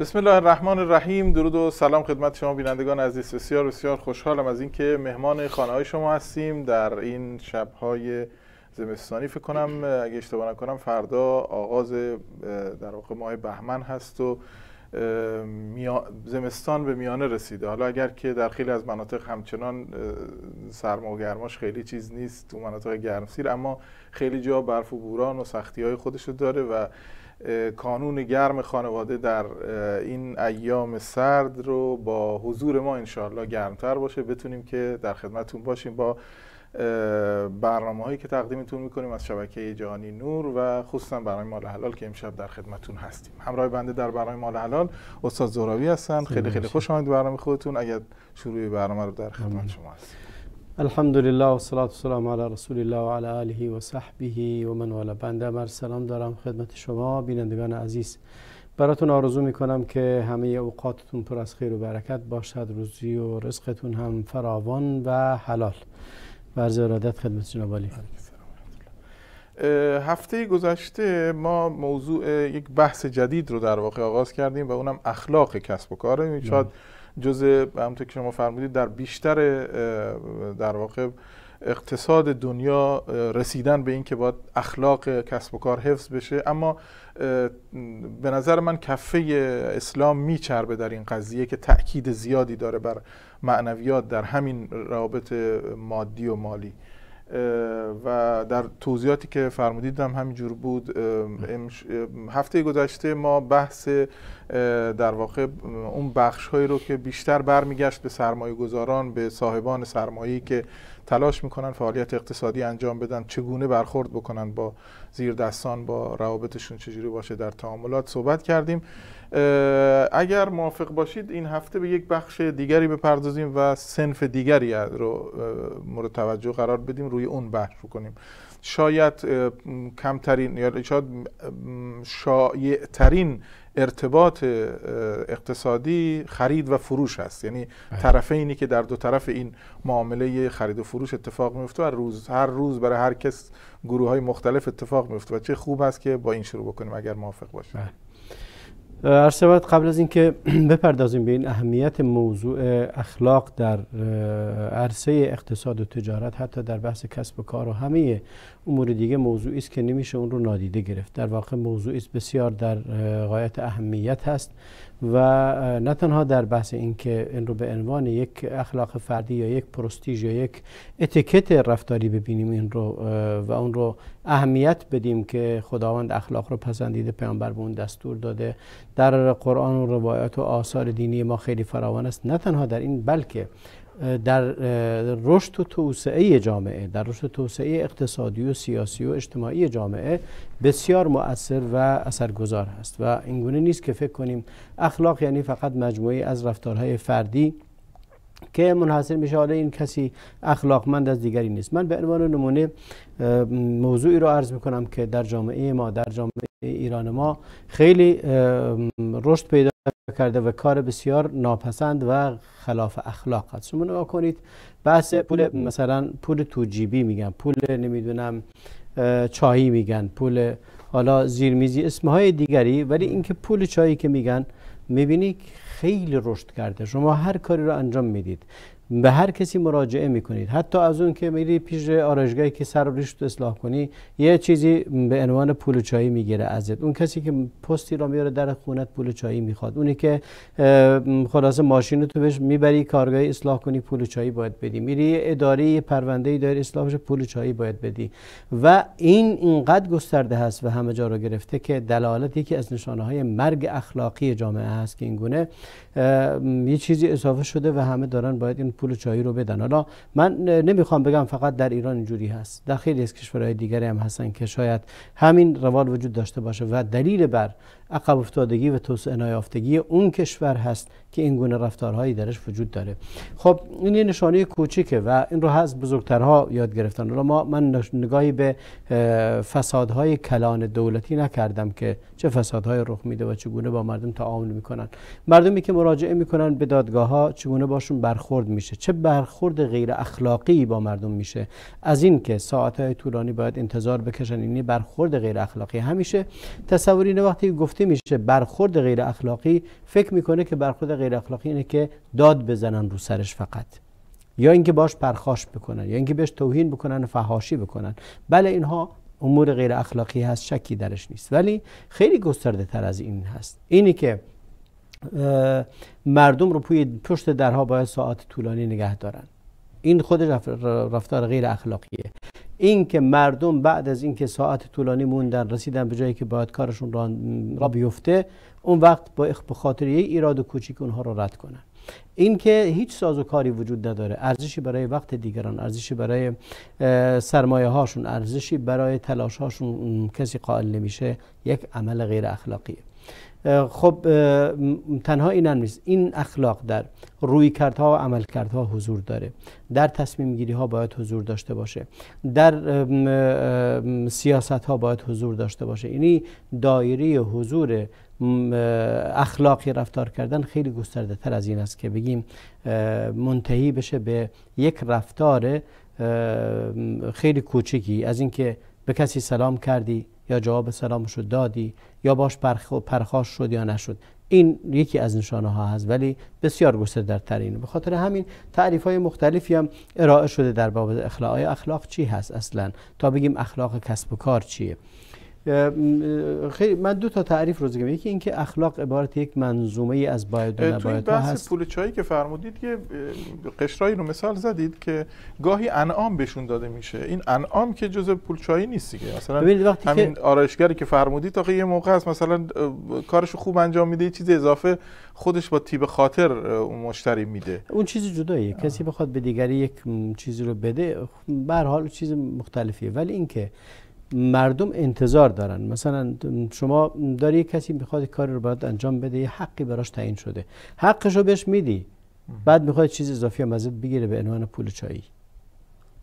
بسم الله الرحمن الرحیم درود و سلام خدمت شما بینندگان عزیز بسیار بسیار خوشحالم از اینکه مهمان خانه های شما هستیم در این شب های زمستانی فکر کنم اگه اشتباه نکنم فردا آغاز در واقع ماه بهمن هست و زمستان به میانه رسیده حالا اگر که در خیلی از مناطق همچنان سرما و گرماش خیلی چیز نیست تو مناطق گرمسیر اما خیلی جا برف و بوران و سختی های خودش داره و کانون گرم خانواده در این ایام سرد رو با حضور ما انشاءالله گرمتر باشه بتونیم که در خدمتون باشیم با برنامه هایی که تقدیمتون میکنیم از شبکه جهانی نور و خصوصا برنامه مال حلال که امشب در خدمتون هستیم همراه بنده در برنامه مال حلال استاد زوراوی هستن خیلی خیلی خوش آمدید برنامه خودتون اگر شروع برنامه رو در خدمت شما هستیم الحمد لله و صلاة و سلام علی رسول الله و علی آله و صحبه و من والا بنده سلام دارم خدمت شما بینندگان عزیز براتون آرزو میکنم که همه اوقاتتون پر از خیر و برکت باشد روزی و رزقتون هم فراوان و حلال برز ارادت خدمت جناب علی هفته گذشته ما موضوع یک بحث جدید رو در واقع آغاز کردیم و اونم اخلاق کسب و کاره میشد. بله. جزء همونطور که شما فرمودید در بیشتر در واقع اقتصاد دنیا رسیدن به این که باید اخلاق کسب و کار حفظ بشه اما به نظر من کفه اسلام میچربه در این قضیه که تاکید زیادی داره بر معنویات در همین روابط مادی و مالی و در توضیحاتی که فرمودید هم همینجور بود هفته گذشته ما بحث در واقع اون بخش هایی رو که بیشتر برمیگشت به سرمایه گذاران به صاحبان سرمایه‌ای که تلاش میکنن فعالیت اقتصادی انجام بدن چگونه برخورد بکنن با زیر دستان با روابطشون چجوری باشه در تعاملات صحبت کردیم اگر موافق باشید این هفته به یک بخش دیگری بپردازیم و سنف دیگری رو مورد توجه قرار بدیم روی اون بحث بکنیم شاید کمترین یا شاید شایعترین ارتباط اقتصادی خرید و فروش هست یعنی بله. طرفینی که در دو طرف این معامله خرید و فروش اتفاق میفته و روز هر روز برای هر کس گروه های مختلف اتفاق میفته و چه خوب است که با این شروع بکنیم اگر موافق باشیم بله. عرض شود قبل از اینکه بپردازیم به این اهمیت موضوع اخلاق در عرصه اقتصاد و تجارت حتی در بحث کسب و کار و همه امور دیگه موضوعی است که نمیشه اون رو نادیده گرفت در واقع موضوعی است بسیار در غایت اهمیت هست و نه تنها در بحث اینکه این رو به عنوان یک اخلاق فردی یا یک پروستیج یا یک اتیکت رفتاری ببینیم این رو و اون رو اهمیت بدیم که خداوند اخلاق رو پسندیده پیامبر به اون دستور داده در قرآن و روایات و آثار دینی ما خیلی فراوان است نه تنها در این بلکه در رشد و توسعه جامعه در رشد و توسعه اقتصادی و سیاسی و اجتماعی جامعه بسیار مؤثر و اثرگذار هست و اینگونه نیست که فکر کنیم اخلاق یعنی فقط مجموعی از رفتارهای فردی که منحصر میشه حالا این کسی اخلاقمند از دیگری نیست من به عنوان نمونه موضوعی رو عرض میکنم که در جامعه ما در جامعه ایران ما خیلی رشد پیدا کرده و کار بسیار ناپسند و خلاف اخلاق است شما نگاه کنید بحث پول مثلا پول توجیبی میگن پول نمیدونم چایی میگن پول حالا زیرمیزی اسمهای دیگری ولی اینکه پول چایی که میگن میبینی خیلی رشد کرده شما هر کاری رو انجام میدید به هر کسی مراجعه میکنید حتی از اون که میری پیش آرایشگاهی که سر اصلاح کنی یه چیزی به عنوان پول چایی میگیره ازت اون کسی که پستی را میاره در خونت پول چایی میخواد اونی که خلاص ماشین تو بهش میبری کارگاه اصلاح کنی پول باید بدی میری اداره پرونده ای داری اصلاحش پول چایی باید بدی و این اینقدر گسترده هست و همه جا رو گرفته که دلالت که از نشانه های مرگ اخلاقی جامعه است که اینگونه یه چیزی اضافه شده و همه دارن باید این پول چایی رو بدن حالا من نمیخوام بگم فقط در ایران اینجوری هست در خیلی از کشورهای دیگری هم هستن که شاید همین روال وجود داشته باشه و دلیل بر عقب افتادگی و توسعه نیافتگی اون کشور هست که این گونه رفتارهایی درش وجود داره خب این یه نشانه کوچیکه و این رو از بزرگترها یاد گرفتن ما من نگاهی به فسادهای کلان دولتی نکردم که چه فسادهای رخ میده و چگونه با مردم تعامل میکنن مردمی که مراجعه میکنن به دادگاه ها چگونه باشون برخورد میشه چه برخورد غیر اخلاقی با مردم میشه از این که ساعت طولانی باید انتظار بکشن یعنی برخورد غیر اخلاقی همیشه تصوری وقتی گفته میشه برخورد غیر اخلاقی فکر میکنه که برخورد غیر اخلاقی اینه که داد بزنن رو سرش فقط یا اینکه باش پرخاش بکنن یا اینکه بهش توهین بکنن و فحاشی بکنن بله اینها امور غیر اخلاقی هست شکی درش نیست ولی خیلی گسترده تر از این هست اینی که مردم رو پشت درها باید ساعت طولانی نگه دارن این خود رفتار غیر اخلاقیه این که مردم بعد از اینکه ساعت طولانی موندن رسیدن به جایی که باید کارشون را, را بیفته اون وقت با خاطر یک ایراد کوچیک اونها رو رد کنن این که هیچ ساز و کاری وجود نداره ارزشی برای وقت دیگران ارزشی برای سرمایه هاشون ارزشی برای تلاش هاشون کسی قائل نمیشه یک عمل غیر اخلاقیه خب تنها این هم نیست این اخلاق در روی کردها و عمل کردها حضور داره در تصمیم گیری ها باید حضور داشته باشه در سیاست ها باید حضور داشته باشه اینی دایره حضور اخلاقی رفتار کردن خیلی گسترده تر از این است که بگیم منتهی بشه به یک رفتار خیلی کوچکی از اینکه به کسی سلام کردی یا جواب سلامش رو دادی یا باش پرخاش شد یا نشد این یکی از نشانه ها هست ولی بسیار گسترده در ترین به خاطر همین تعریف های مختلفی هم ارائه شده در باب اخلاق اخلاق چی هست اصلا تا بگیم اخلاق کسب و کار چیه خیلی من دو تا تعریف رو که یکی اینکه اخلاق عبارت یک منظومه ای از باید و نباید بحث هست پول چایی که فرمودید که قشرایی رو مثال زدید که گاهی انعام بهشون داده میشه این انعام که جزء پول چایی نیست دیگه مثلا همین که... آرایشگری که فرمودید آخه یه موقع هست مثلا کارشو خوب انجام میده یه چیز اضافه خودش با تیب خاطر اون مشتری میده اون چیز جداییه کسی بخواد به دیگری یک چیزی رو بده خب، به حال چیز مختلفیه ولی اینکه مردم انتظار دارن مثلا شما داری کسی میخواد کاری رو باید انجام بده یه حقی براش تعیین شده حقش رو بهش میدی بعد میخواد چیز اضافی هم ازت بگیره به عنوان پول چایی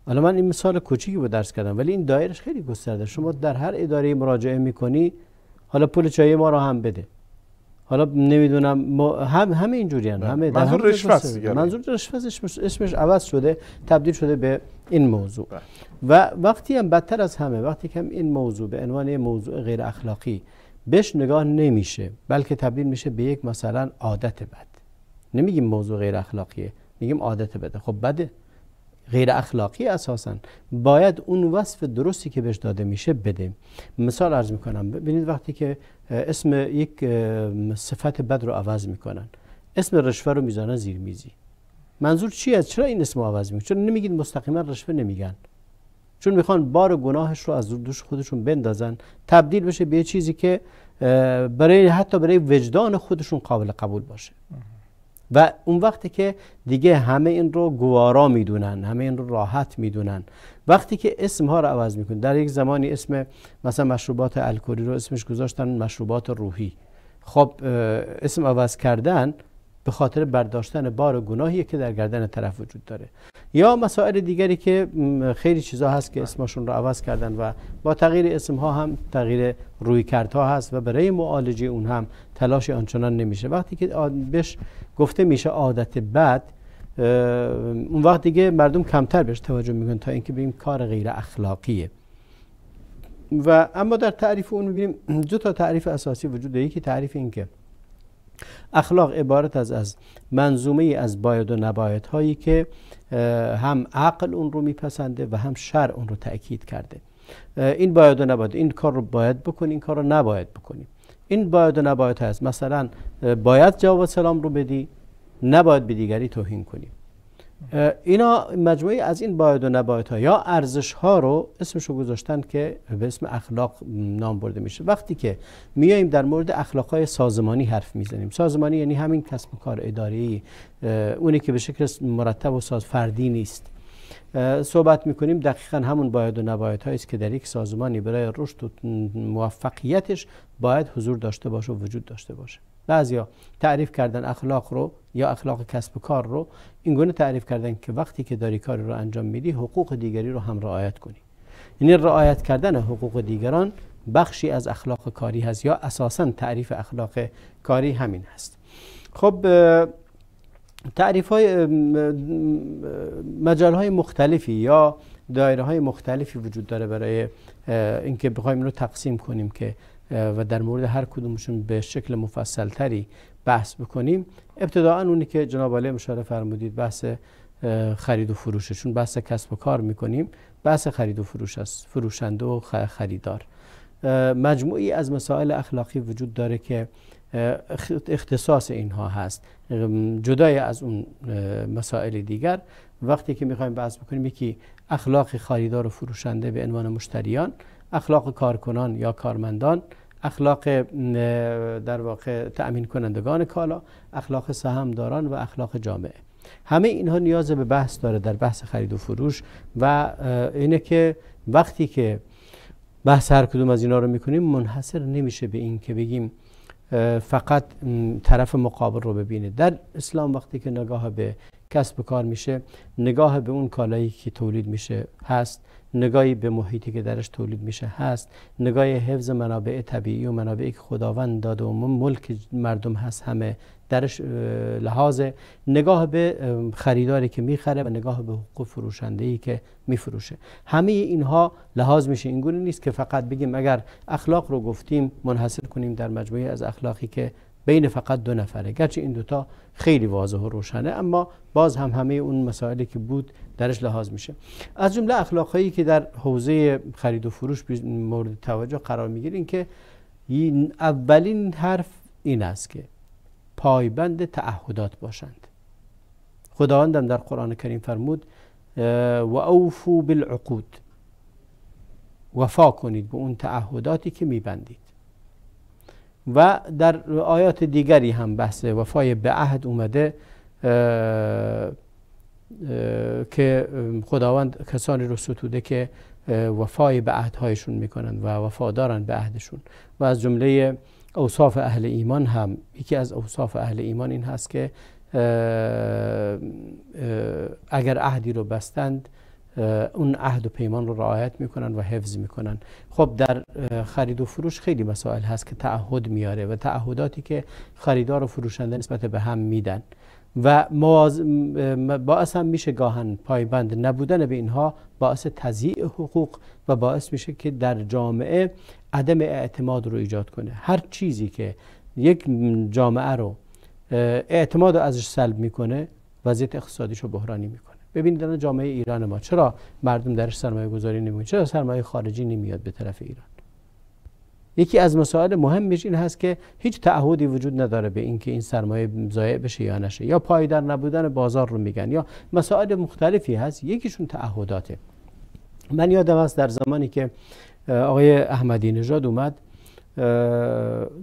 حالا من این مثال کوچیکی رو درس کردم ولی این دایرش خیلی گسترده شما در هر اداره مراجعه میکنی حالا پول چایی ما رو هم بده حالا نمیدونم ما هم همه اینجوری هم. بله. همه منظور رشوت منظور اسمش عوض شده تبدیل شده به این موضوع بله. و وقتی هم بدتر از همه وقتی که هم این موضوع به عنوان یه موضوع غیر اخلاقی بهش نگاه نمیشه بلکه تبدیل میشه به یک مثلا عادت بد نمیگیم موضوع غیر اخلاقیه میگیم عادت بده خب بده غیر اخلاقی اساسا باید اون وصف درستی که بهش داده میشه بده مثال عرض میکنم ببینید وقتی که اسم یک صفت بد رو عوض میکنن اسم رشوه رو میزنن زیر میزی منظور چی از؟ چرا این اسم عوض میکنن چون نمیگید مستقیما رشوه نمیگن چون میخوان بار گناهش رو از دوش خودشون بندازن تبدیل بشه به چیزی که برای حتی برای وجدان خودشون قابل قبول باشه و اون وقتی که دیگه همه این رو گوارا میدونن همه این رو راحت میدونن وقتی که اسم ها رو عوض میکنن در یک زمانی اسم مثلا مشروبات الکلی رو اسمش گذاشتن مشروبات روحی خب اسم عوض کردن به خاطر برداشتن بار و گناهی که در گردن طرف وجود داره یا مسائل دیگری که خیلی چیزها هست که بله. اسمشون رو عوض کردن و با تغییر اسم ها هم تغییر روی کردها هست و برای معالجه اون هم تلاش آنچنان نمیشه وقتی که بهش گفته میشه عادت بد اون وقت دیگه مردم کمتر بهش توجه میکنن تا اینکه بگیم کار غیر اخلاقیه و اما در تعریف اون میبینیم دو تا تعریف اساسی وجود داره یکی تعریف این اخلاق عبارت از از منظومه از باید و نباید هایی که هم عقل اون رو میپسنده و هم شر اون رو تأکید کرده این باید و نباید این کار رو باید بکنیم این کار رو نباید بکنیم این باید و نباید هست مثلا باید جواب سلام رو بدی نباید به دیگری توهین کنیم اینا مجموعی از این باید و نباید ها یا ارزش ها رو رو گذاشتن که به اسم اخلاق نام برده میشه وقتی که میایم در مورد اخلاق های سازمانی حرف میزنیم سازمانی یعنی همین کسب و کار اداری اونی که به شکل مرتب و ساز فردی نیست صحبت میکنیم دقیقا همون باید و نباید هایی است که در یک سازمانی برای رشد و موفقیتش باید حضور داشته باشه و وجود داشته باشه بعضیا تعریف کردن اخلاق رو یا اخلاق کسب و کار رو این گونه تعریف کردن که وقتی که داری کاری رو انجام میدی حقوق دیگری رو هم رعایت کنی یعنی رعایت کردن حقوق دیگران بخشی از اخلاق کاری هست یا اساسا تعریف اخلاق کاری همین هست خب تعریف های مجال های مختلفی یا دایره های مختلفی وجود داره برای اینکه بخوایم رو تقسیم کنیم که و در مورد هر کدومشون به شکل مفصل تری بحث بکنیم ابتداعا اونی که جناب علی اشاره فرمودید بحث خرید و فروششون چون بحث کسب و کار میکنیم بحث خرید و فروش است فروشنده و خریدار مجموعی از مسائل اخلاقی وجود داره که اختصاص اینها هست جدای از اون مسائل دیگر وقتی که میخوایم بحث بکنیم یکی اخلاق خریدار و فروشنده به عنوان مشتریان اخلاق کارکنان یا کارمندان اخلاق در واقع تأمین کنندگان کالا اخلاق سهامداران و اخلاق جامعه همه اینها نیاز به بحث داره در بحث خرید و فروش و اینه که وقتی که بحث هر کدوم از اینا رو میکنیم منحصر نمیشه به این که بگیم فقط طرف مقابل رو ببینه در اسلام وقتی که نگاه به کسب و کار میشه نگاه به اون کالایی که تولید میشه هست نگاهی به محیطی که درش تولید میشه هست نگاه حفظ منابع طبیعی و منابعی که خداوند داده و ملک مردم هست همه درش لحاظ نگاه به خریداری که میخره و نگاه به حقوق فروشنده ای که میفروشه همه اینها لحاظ میشه اینگونه نیست که فقط بگیم اگر اخلاق رو گفتیم منحصر کنیم در مجموعه از اخلاقی که بین فقط دو نفره گرچه این دوتا خیلی واضح و روشنه اما باز هم همه اون مسائلی که بود درش لحاظ میشه از جمله اخلاقی که در حوزه خرید و فروش مورد توجه قرار میگیره این که اولین حرف این است که پایبند تعهدات باشند خداوندم در قرآن کریم فرمود و اوفو بالعقود وفا کنید به اون تعهداتی که میبندید و در آیات دیگری هم بحث وفای به عهد اومده که خداوند کسانی رو ستوده که وفای به عهدهایشون میکنند و وفادارن به عهدشون و از جمله اوصاف اهل ایمان هم یکی از اوصاف اهل ایمان این هست که اگر عهدی رو بستند اون عهد و پیمان رو رعایت میکنن و حفظ میکنن خب در خرید و فروش خیلی مسائل هست که تعهد میاره و تعهداتی که خریدار و فروشنده نسبت به هم میدن و باعث هم میشه گاهن پایبند نبودن به اینها باعث تضییع حقوق و باعث میشه که در جامعه عدم اعتماد رو ایجاد کنه هر چیزی که یک جامعه رو اعتماد رو ازش سلب میکنه وضعیت اقتصادیش رو بحرانی میکنه ببینید جامعه ایران ما چرا مردم درش سرمایه گذاری نمیکنن چرا سرمایه خارجی نمیاد به طرف ایران یکی از مسائل مهمش این هست که هیچ تعهدی وجود نداره به اینکه این سرمایه ضایع بشه یا نشه یا پایدار نبودن بازار رو میگن یا مسائل مختلفی هست یکیشون تعهداته من یادم است در زمانی که آقای احمدی نژاد اومد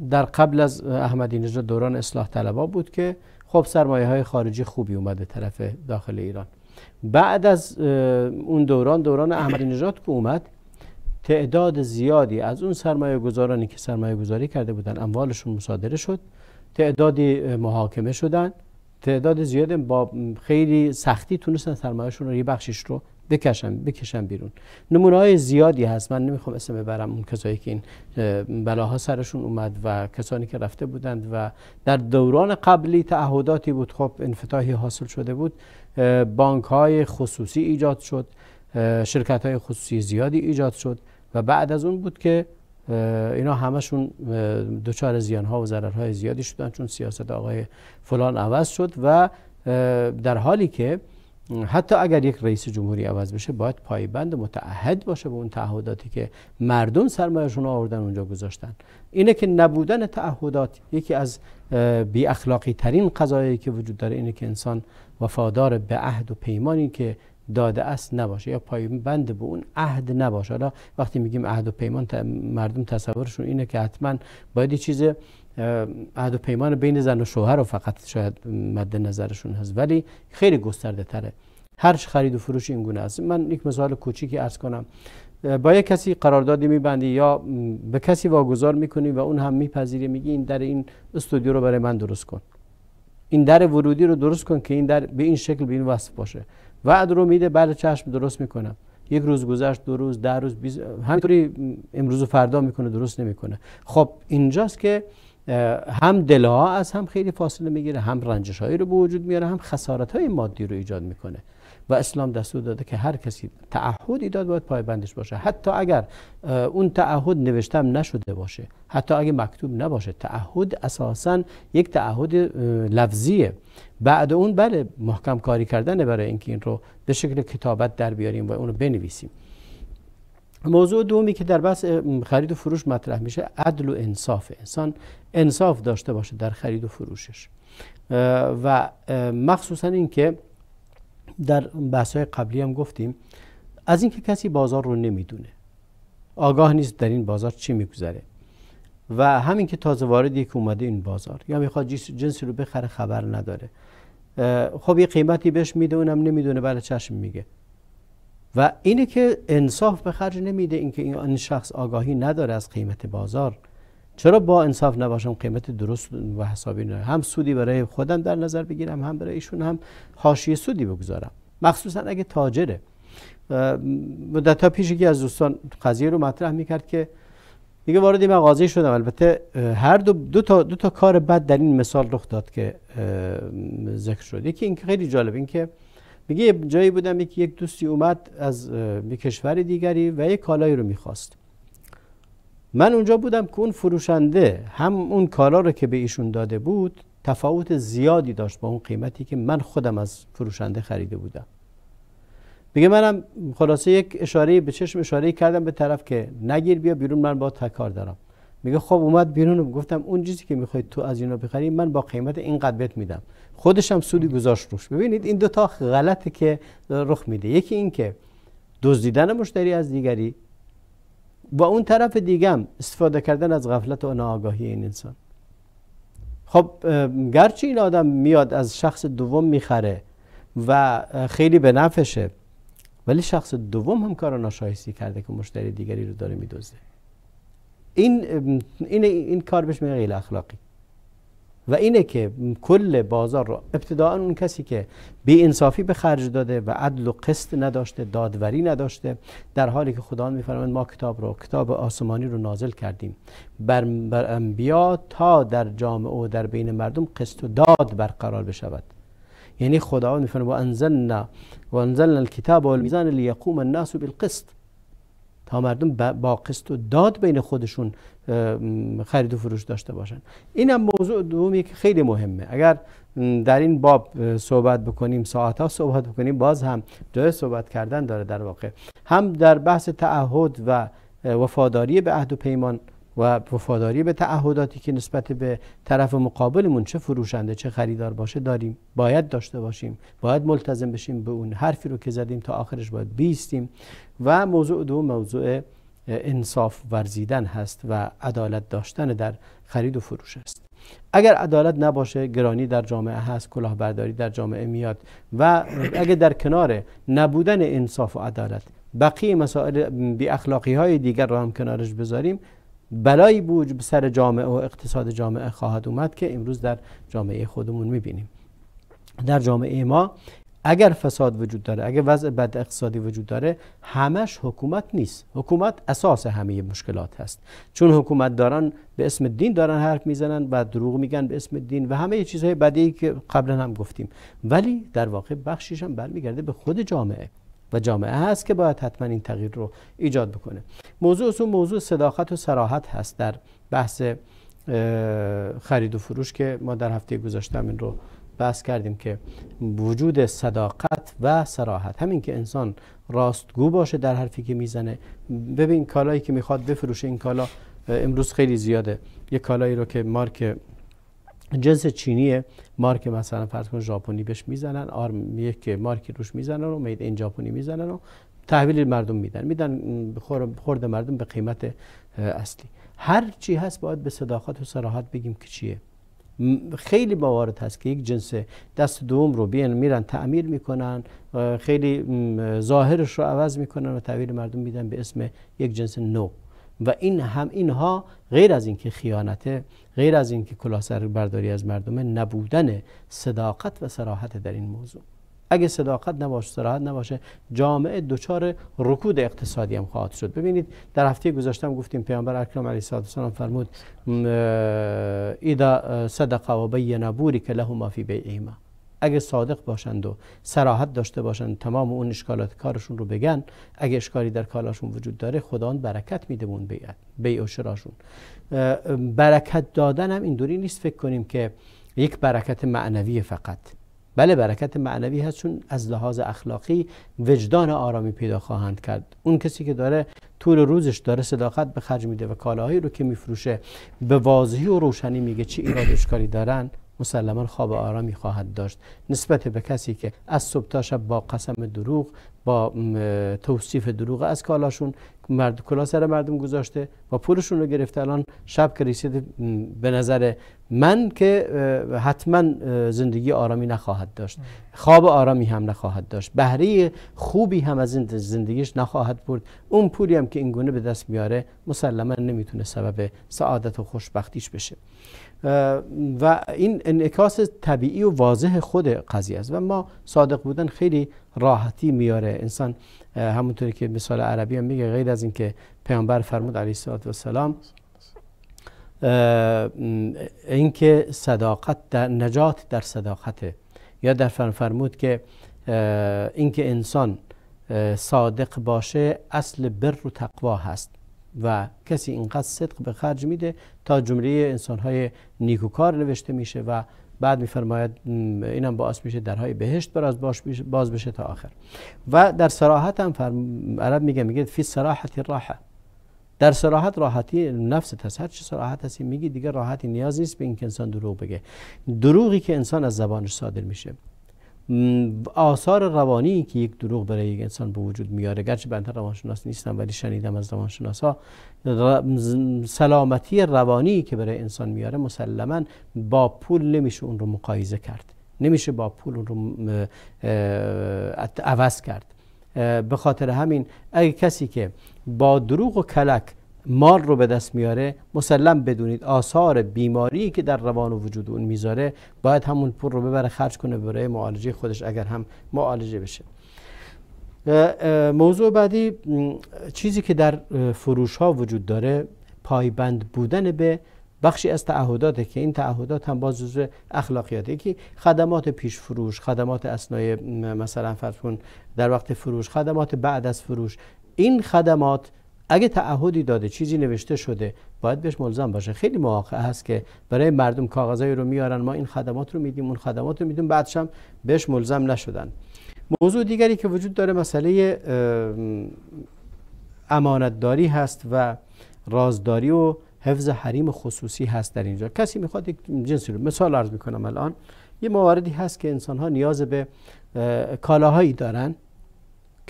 در قبل از احمدی نژاد دوران اصلاح طلبا بود که خب سرمایه های خارجی خوبی اومده طرف داخل ایران بعد از اون دوران دوران احمدی نژاد که اومد تعداد زیادی از اون سرمایه گذارانی که سرمایه گذاری کرده بودن اموالشون مصادره شد تعدادی محاکمه شدن تعداد زیاد با خیلی سختی تونستن سرمایهشون رو یه بخشش رو بکشن بکشن بیرون نمونه های زیادی هست من نمیخوام اسم ببرم اون کسایی که این بلاها سرشون اومد و کسانی که رفته بودند و در دوران قبلی تعهداتی بود خب انفتاحی حاصل شده بود بانک های خصوصی ایجاد شد شرکت های خصوصی زیادی ایجاد شد و بعد از اون بود که اینا همشون دوچار زیان ها و ضرر های زیادی شدن چون سیاست آقای فلان عوض شد و در حالی که حتی اگر یک رئیس جمهوری عوض بشه باید پایبند متعهد باشه به اون تعهداتی که مردم سرمایهشون آوردن اونجا گذاشتن اینه که نبودن تعهدات یکی از بی اخلاقی ترین قضایی که وجود داره اینه که انسان وفادار به عهد و پیمانی که داده است نباشه یا بند به اون عهد نباشه حالا وقتی میگیم عهد و پیمان مردم تصورشون اینه که حتما باید چیز عهد و پیمان بین زن و شوهر رو فقط شاید مد نظرشون هست ولی خیلی گسترده تره هر خرید و فروش این گونه است من یک مثال کوچیکی ارز کنم با یک کسی قراردادی میبندی یا به کسی واگذار میکنی و اون هم میپذیری میگی این در این استودیو رو برای من درست کن این در ورودی رو درست کن که این در به این شکل به این وصف باشه وعد رو میده بعد چشم درست میکنم یک روز گذشت دو روز ده روز بیز... همینطوری امروز و فردا میکنه درست نمیکنه خب اینجاست که هم دلها از هم خیلی فاصله میگیره هم رنجش هایی رو به وجود میاره هم خسارت های مادی رو ایجاد میکنه و اسلام دستور داده که هر کسی تعهدی داد باید پایبندش باشه حتی اگر اون تعهد نوشتم نشده باشه حتی اگه مکتوب نباشه تعهد اساسا یک تعهد لفظیه بعد اون بله محکم کاری کردن برای اینکه این رو به شکل کتابت در بیاریم و اونو بنویسیم موضوع دومی که در بحث خرید و فروش مطرح میشه عدل و انصاف انسان انصاف داشته باشه در خرید و فروشش و مخصوصا اینکه در بحث های قبلی هم گفتیم از اینکه کسی بازار رو نمیدونه آگاه نیست در این بازار چی میگذره و همین که تازه وارد یک اومده این بازار یا میخواد جنسی رو بخره خبر نداره خب یه قیمتی بهش میده اونم نمیدونه برای چشم میگه و اینه که انصاف به خرج نمیده اینکه این شخص آگاهی نداره از قیمت بازار چرا با انصاف نباشم قیمت درست و حسابی نه هم سودی برای خودم در نظر بگیرم هم برای ایشون هم حاشیه سودی بگذارم مخصوصا اگه تاجره مدت ها پیش که از دوستان قضیه رو مطرح میکرد که میگه وارد مغازه شدم البته هر دو دو تا, دو تا کار بد در این مثال رخ داد که ذکر شد یکی این خیلی جالب این که میگه جایی بودم یکی یک دوستی اومد از یک کشور دیگری و یک کالایی رو میخواست من اونجا بودم که اون فروشنده هم اون کالا رو که به ایشون داده بود تفاوت زیادی داشت با اون قیمتی که من خودم از فروشنده خریده بودم میگه منم خلاصه یک اشاره به چشم اشاره کردم به طرف که نگیر بیا بیرون من با تکار دارم میگه خب اومد بیرون گفتم اون چیزی که میخوای تو از اینا بخری من با قیمت اینقدر بهت میدم خودشم هم سودی گذاشت روش ببینید این دو تا غلطه که رخ میده یکی این که دزدیدن مشتری از دیگری و اون طرف دیگم استفاده کردن از غفلت و ناآگاهی این انسان خب گرچه این آدم میاد از شخص دوم میخره و خیلی به نفشه ولی شخص دوم هم کار ناشایستی کرده که مشتری دیگری رو داره میدوزه این این این کار بهش میگه غیر اخلاقی و اینه که کل بازار رو ابتداعا اون کسی که بی انصافی به خرج داده و عدل و قسط نداشته دادوری نداشته در حالی که خداوند میفرماید ما کتاب رو کتاب آسمانی رو نازل کردیم بر, بر انبیا تا در جامعه و در بین مردم قسط و داد برقرار بشود یعنی خداوند میفرماید و انزلنا و انزلنا الکتاب و لیقوم الناس بالقسط تا مردم با قسط و داد بین خودشون خرید و فروش داشته باشن این هم موضوع دومی که خیلی مهمه اگر در این باب صحبت بکنیم ساعت ها صحبت بکنیم باز هم جای صحبت کردن داره در واقع هم در بحث تعهد و وفاداری به عهد و پیمان و وفاداری به تعهداتی که نسبت به طرف مقابلمون چه فروشنده چه خریدار باشه داریم باید داشته باشیم باید ملتزم بشیم به اون حرفی رو که زدیم تا آخرش باید بیستیم و موضوع دوم موضوع انصاف ورزیدن هست و عدالت داشتن در خرید و فروش است اگر عدالت نباشه گرانی در جامعه هست کلاهبرداری در جامعه میاد و اگر در کنار نبودن انصاف و عدالت بقیه مسائل بی اخلاقی های دیگر را هم کنارش بذاریم بلایی بوج به سر جامعه و اقتصاد جامعه خواهد اومد که امروز در جامعه خودمون میبینیم در جامعه ما اگر فساد وجود داره اگر وضع بد اقتصادی وجود داره همش حکومت نیست حکومت اساس همه مشکلات هست چون حکومت دارن به اسم دین دارن حرف میزنن و دروغ میگن به اسم دین و همه چیزهای بدی که قبلا هم گفتیم ولی در واقع بخشیش هم برمیگرده به خود جامعه و جامعه هست که باید حتما این تغییر رو ایجاد بکنه موضوع اون موضوع صداقت و سراحت هست در بحث خرید و فروش که ما در هفته گذاشتم رو بحث کردیم که وجود صداقت و سراحت همین که انسان راستگو باشه در حرفی که میزنه ببین کالایی که میخواد بفروشه این کالا امروز خیلی زیاده یه کالایی رو که مارک جنس چینیه مارک مثلا فرض کن ژاپنی بهش میزنن آرم که مارکی روش میزنن و مید این ژاپنی میزنن و تحویل مردم میدن میدن خورد مردم به قیمت اصلی هر چی هست باید به صداقت و سراحت بگیم که چیه خیلی موارد هست که یک جنس دست دوم رو بیان میرن تعمیر میکنن خیلی ظاهرش رو عوض میکنن و تعمیر مردم میدن به اسم یک جنس نو و این هم اینها غیر از اینکه خیانته غیر از اینکه کلاسر برداری از مردم نبودن صداقت و سراحت در این موضوع اگه صداقت نباشه صراحت نباشه جامعه دچار رکود اقتصادی هم خواهد شد ببینید در هفته گذاشتم گفتیم پیامبر اکرم علیه السلام فرمود اذا صدق و لهما فی بیعهما اگه صادق باشند و صراحت داشته باشند تمام اون اشکالات کارشون رو بگن اگه اشکالی در کالاشون وجود داره خدا برکت میده اون بیع و شراشون برکت دادن هم اینطوری نیست فکر کنیم که یک برکت معنوی فقط بله برکت معنوی هست چون از لحاظ اخلاقی وجدان آرامی پیدا خواهند کرد اون کسی که داره طول روزش داره صداقت به خرج میده و کالاهایی رو که میفروشه به واضحی و روشنی میگه چی ایراد کاری دارن مسلما خواب آرامی خواهد داشت نسبت به کسی که از صبح تا شب با قسم دروغ با توصیف دروغ از کالاشون مرد کلا سر مردم گذاشته و پولشون رو گرفته الان شب که رسید به نظر من که حتما زندگی آرامی نخواهد داشت خواب آرامی هم نخواهد داشت بهره خوبی هم از این زندگیش نخواهد برد اون پولی هم که اینگونه به دست میاره مسلما نمیتونه سبب سعادت و خوشبختیش بشه و این انعکاس طبیعی و واضح خود قضیه است و ما صادق بودن خیلی راحتی میاره انسان همونطوری که مثال عربی هم میگه غیر از اینکه پیامبر فرمود علیه السلام اینکه صداقت در نجات در صداقته یا در فرمود که اینکه انسان صادق باشه اصل بر و تقوا هست و کسی اینقدر صدق به خرج میده تا جمله انسانهای نیکوکار نوشته میشه و بعد میفرماید اینم باعث میشه درهای بهشت باز, باز بشه تا آخر و در سراحت هم عرب میگه میگه فی سراحت راحه در سراحت راحتی نفس هست چه سراحت هستی میگی دیگه راحتی نیاز نیست به این انسان دروغ بگه دروغی که انسان از زبانش صادر میشه آثار روانی که یک دروغ برای یک انسان به وجود میاره گرچه بنده روانشناس نیستم ولی شنیدم از روانشناس سلامتی روانی که برای انسان میاره مسلما با پول نمیشه اون رو مقایزه کرد نمیشه با پول اون رو عوض کرد به خاطر همین اگه کسی که با دروغ و کلک مال رو به دست میاره مسلم بدونید آثار بیماری که در روان و وجود اون میذاره باید همون پول رو ببره خرج کنه برای معالجه خودش اگر هم معالجه بشه موضوع بعدی چیزی که در فروش ها وجود داره پایبند بودن به بخشی از تعهداته که این تعهدات هم باز جزء اخلاقیاته که خدمات پیش فروش خدمات اسنای مثلا فرض در وقت فروش خدمات بعد از فروش این خدمات اگه تعهدی داده چیزی نوشته شده باید بهش ملزم باشه خیلی مواقع هست که برای مردم کاغذایی رو میارن ما این خدمات رو میدیم اون خدمات رو میدیم بعدش هم بهش ملزم نشدن موضوع دیگری که وجود داره مسئله امانتداری هست و رازداری و حفظ حریم خصوصی هست در اینجا کسی میخواد یک جنسی رو مثال عرض میکنم الان یه مواردی هست که انسان ها نیاز به کالاهایی دارن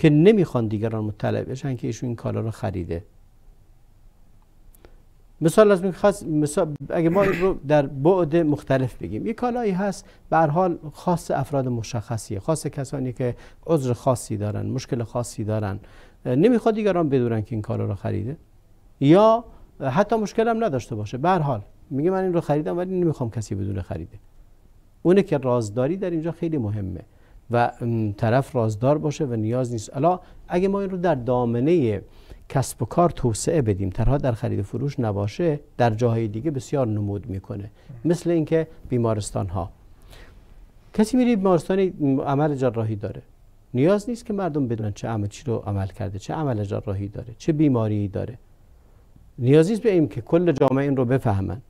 که نمیخوان دیگران مطلع بشن که ایشون این کالا رو خریده مثال از خاص اگه ما رو در بعد مختلف بگیم یک کالایی هست به حال خاص افراد مشخصیه خاص کسانی که عذر خاصی دارن مشکل خاصی دارن نمیخواد دیگران بدونن که این کالا رو خریده یا حتی مشکل هم نداشته باشه به حال میگه من این رو خریدم ولی نمیخوام کسی بدون خریده اونه که رازداری در اینجا خیلی مهمه و طرف رازدار باشه و نیاز نیست الا اگه ما این رو در دامنه کسب و کار توسعه بدیم ترها در خرید و فروش نباشه در جاهای دیگه بسیار نمود میکنه مثل اینکه بیمارستان ها کسی میری بیمارستان عمل جراحی داره نیاز نیست که مردم بدونن چه عمل چی رو عمل کرده چه عمل جراحی داره چه بیماری داره نیاز نیست به این که کل جامعه این رو بفهمن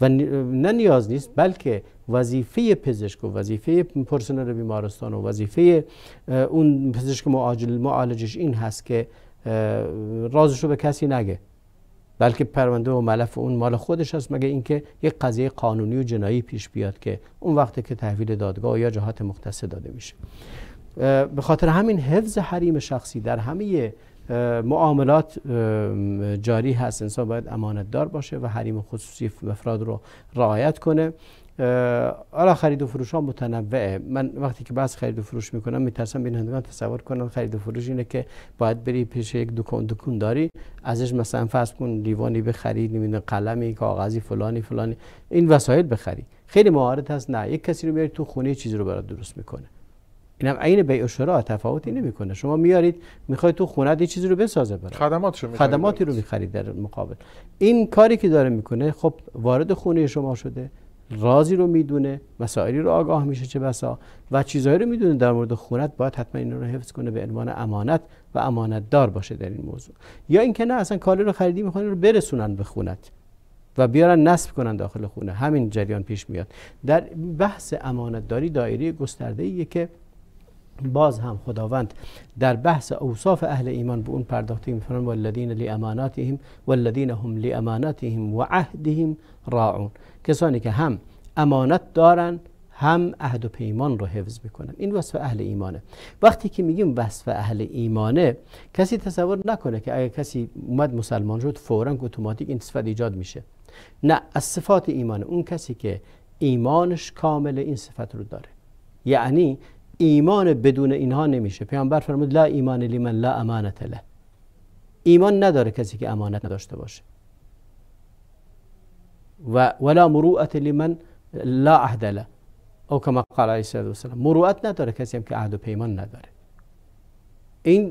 و نه نیاز نیست بلکه وظیفه پزشک و وظیفه پرسنل بیمارستان و وظیفه اون پزشک معالجش این هست که رازش رو به کسی نگه بلکه پرونده و ملف اون مال خودش هست مگه اینکه یک قضیه قانونی و جنایی پیش بیاد که اون وقتی که تحویل دادگاه یا جهات مختصه داده میشه به خاطر همین حفظ حریم شخصی در همه معاملات جاری هست انسان باید امانتدار باشه و حریم خصوصی افراد رو رعایت کنه حالا خرید و فروش ها متنوعه من وقتی که بعض خرید و فروش میکنم میترسم بینندگان تصور کنن خرید و فروش اینه که باید بری پیش یک دکان دکون داری ازش مثلا فرض کن لیوانی بخری نمیدونه قلمی کاغذی فلانی فلانی این وسایل بخری خیلی موارد هست نه یک کسی رو میاری تو خونه چیزی رو برات درست میکنه هم عین بیع و شراء تفاوتی نمیکنه شما میارید میخواید تو خونه یه چیزی رو بسازه برای خدمات خدماتی رو میخرید در مقابل این کاری که داره میکنه خب وارد خونه شما شده رازی رو میدونه مسائلی رو آگاه میشه چه بسا و چیزهایی رو میدونه در مورد خونت باید حتما این رو حفظ کنه به عنوان امانت و امانت دار باشه در این موضوع یا اینکه نه اصلا کاری رو خریدی میخوان رو برسونن به خونت و بیارن نصب کنن داخل خونه همین جریان پیش میاد در بحث امانت داری دایره گسترده ایه که باز هم خداوند در بحث اوصاف اهل ایمان به اون پرداختیم فرمان والذین اماناتهم والذین هم لاماناتهم و عهدهم راعون کسانی که هم امانت دارن هم عهد و پیمان رو حفظ میکنن این وصف اهل ایمانه وقتی که میگیم وصف اهل ایمانه کسی تصور نکنه که اگر کسی اومد مسلمان شد فورا اتوماتیک این صفت ایجاد میشه نه از صفات ایمانه اون کسی که ایمانش کامل این صفت رو داره یعنی ایمان بدون اینها نمیشه پیامبر فرمود لا ایمان لمن لا امانت له ایمان نداره کسی که امانت نداشته باشه و ولا مروعت لمن لا عهد له او کما قال علیه السلام مروعت نداره کسی هم که عهد و پیمان نداره این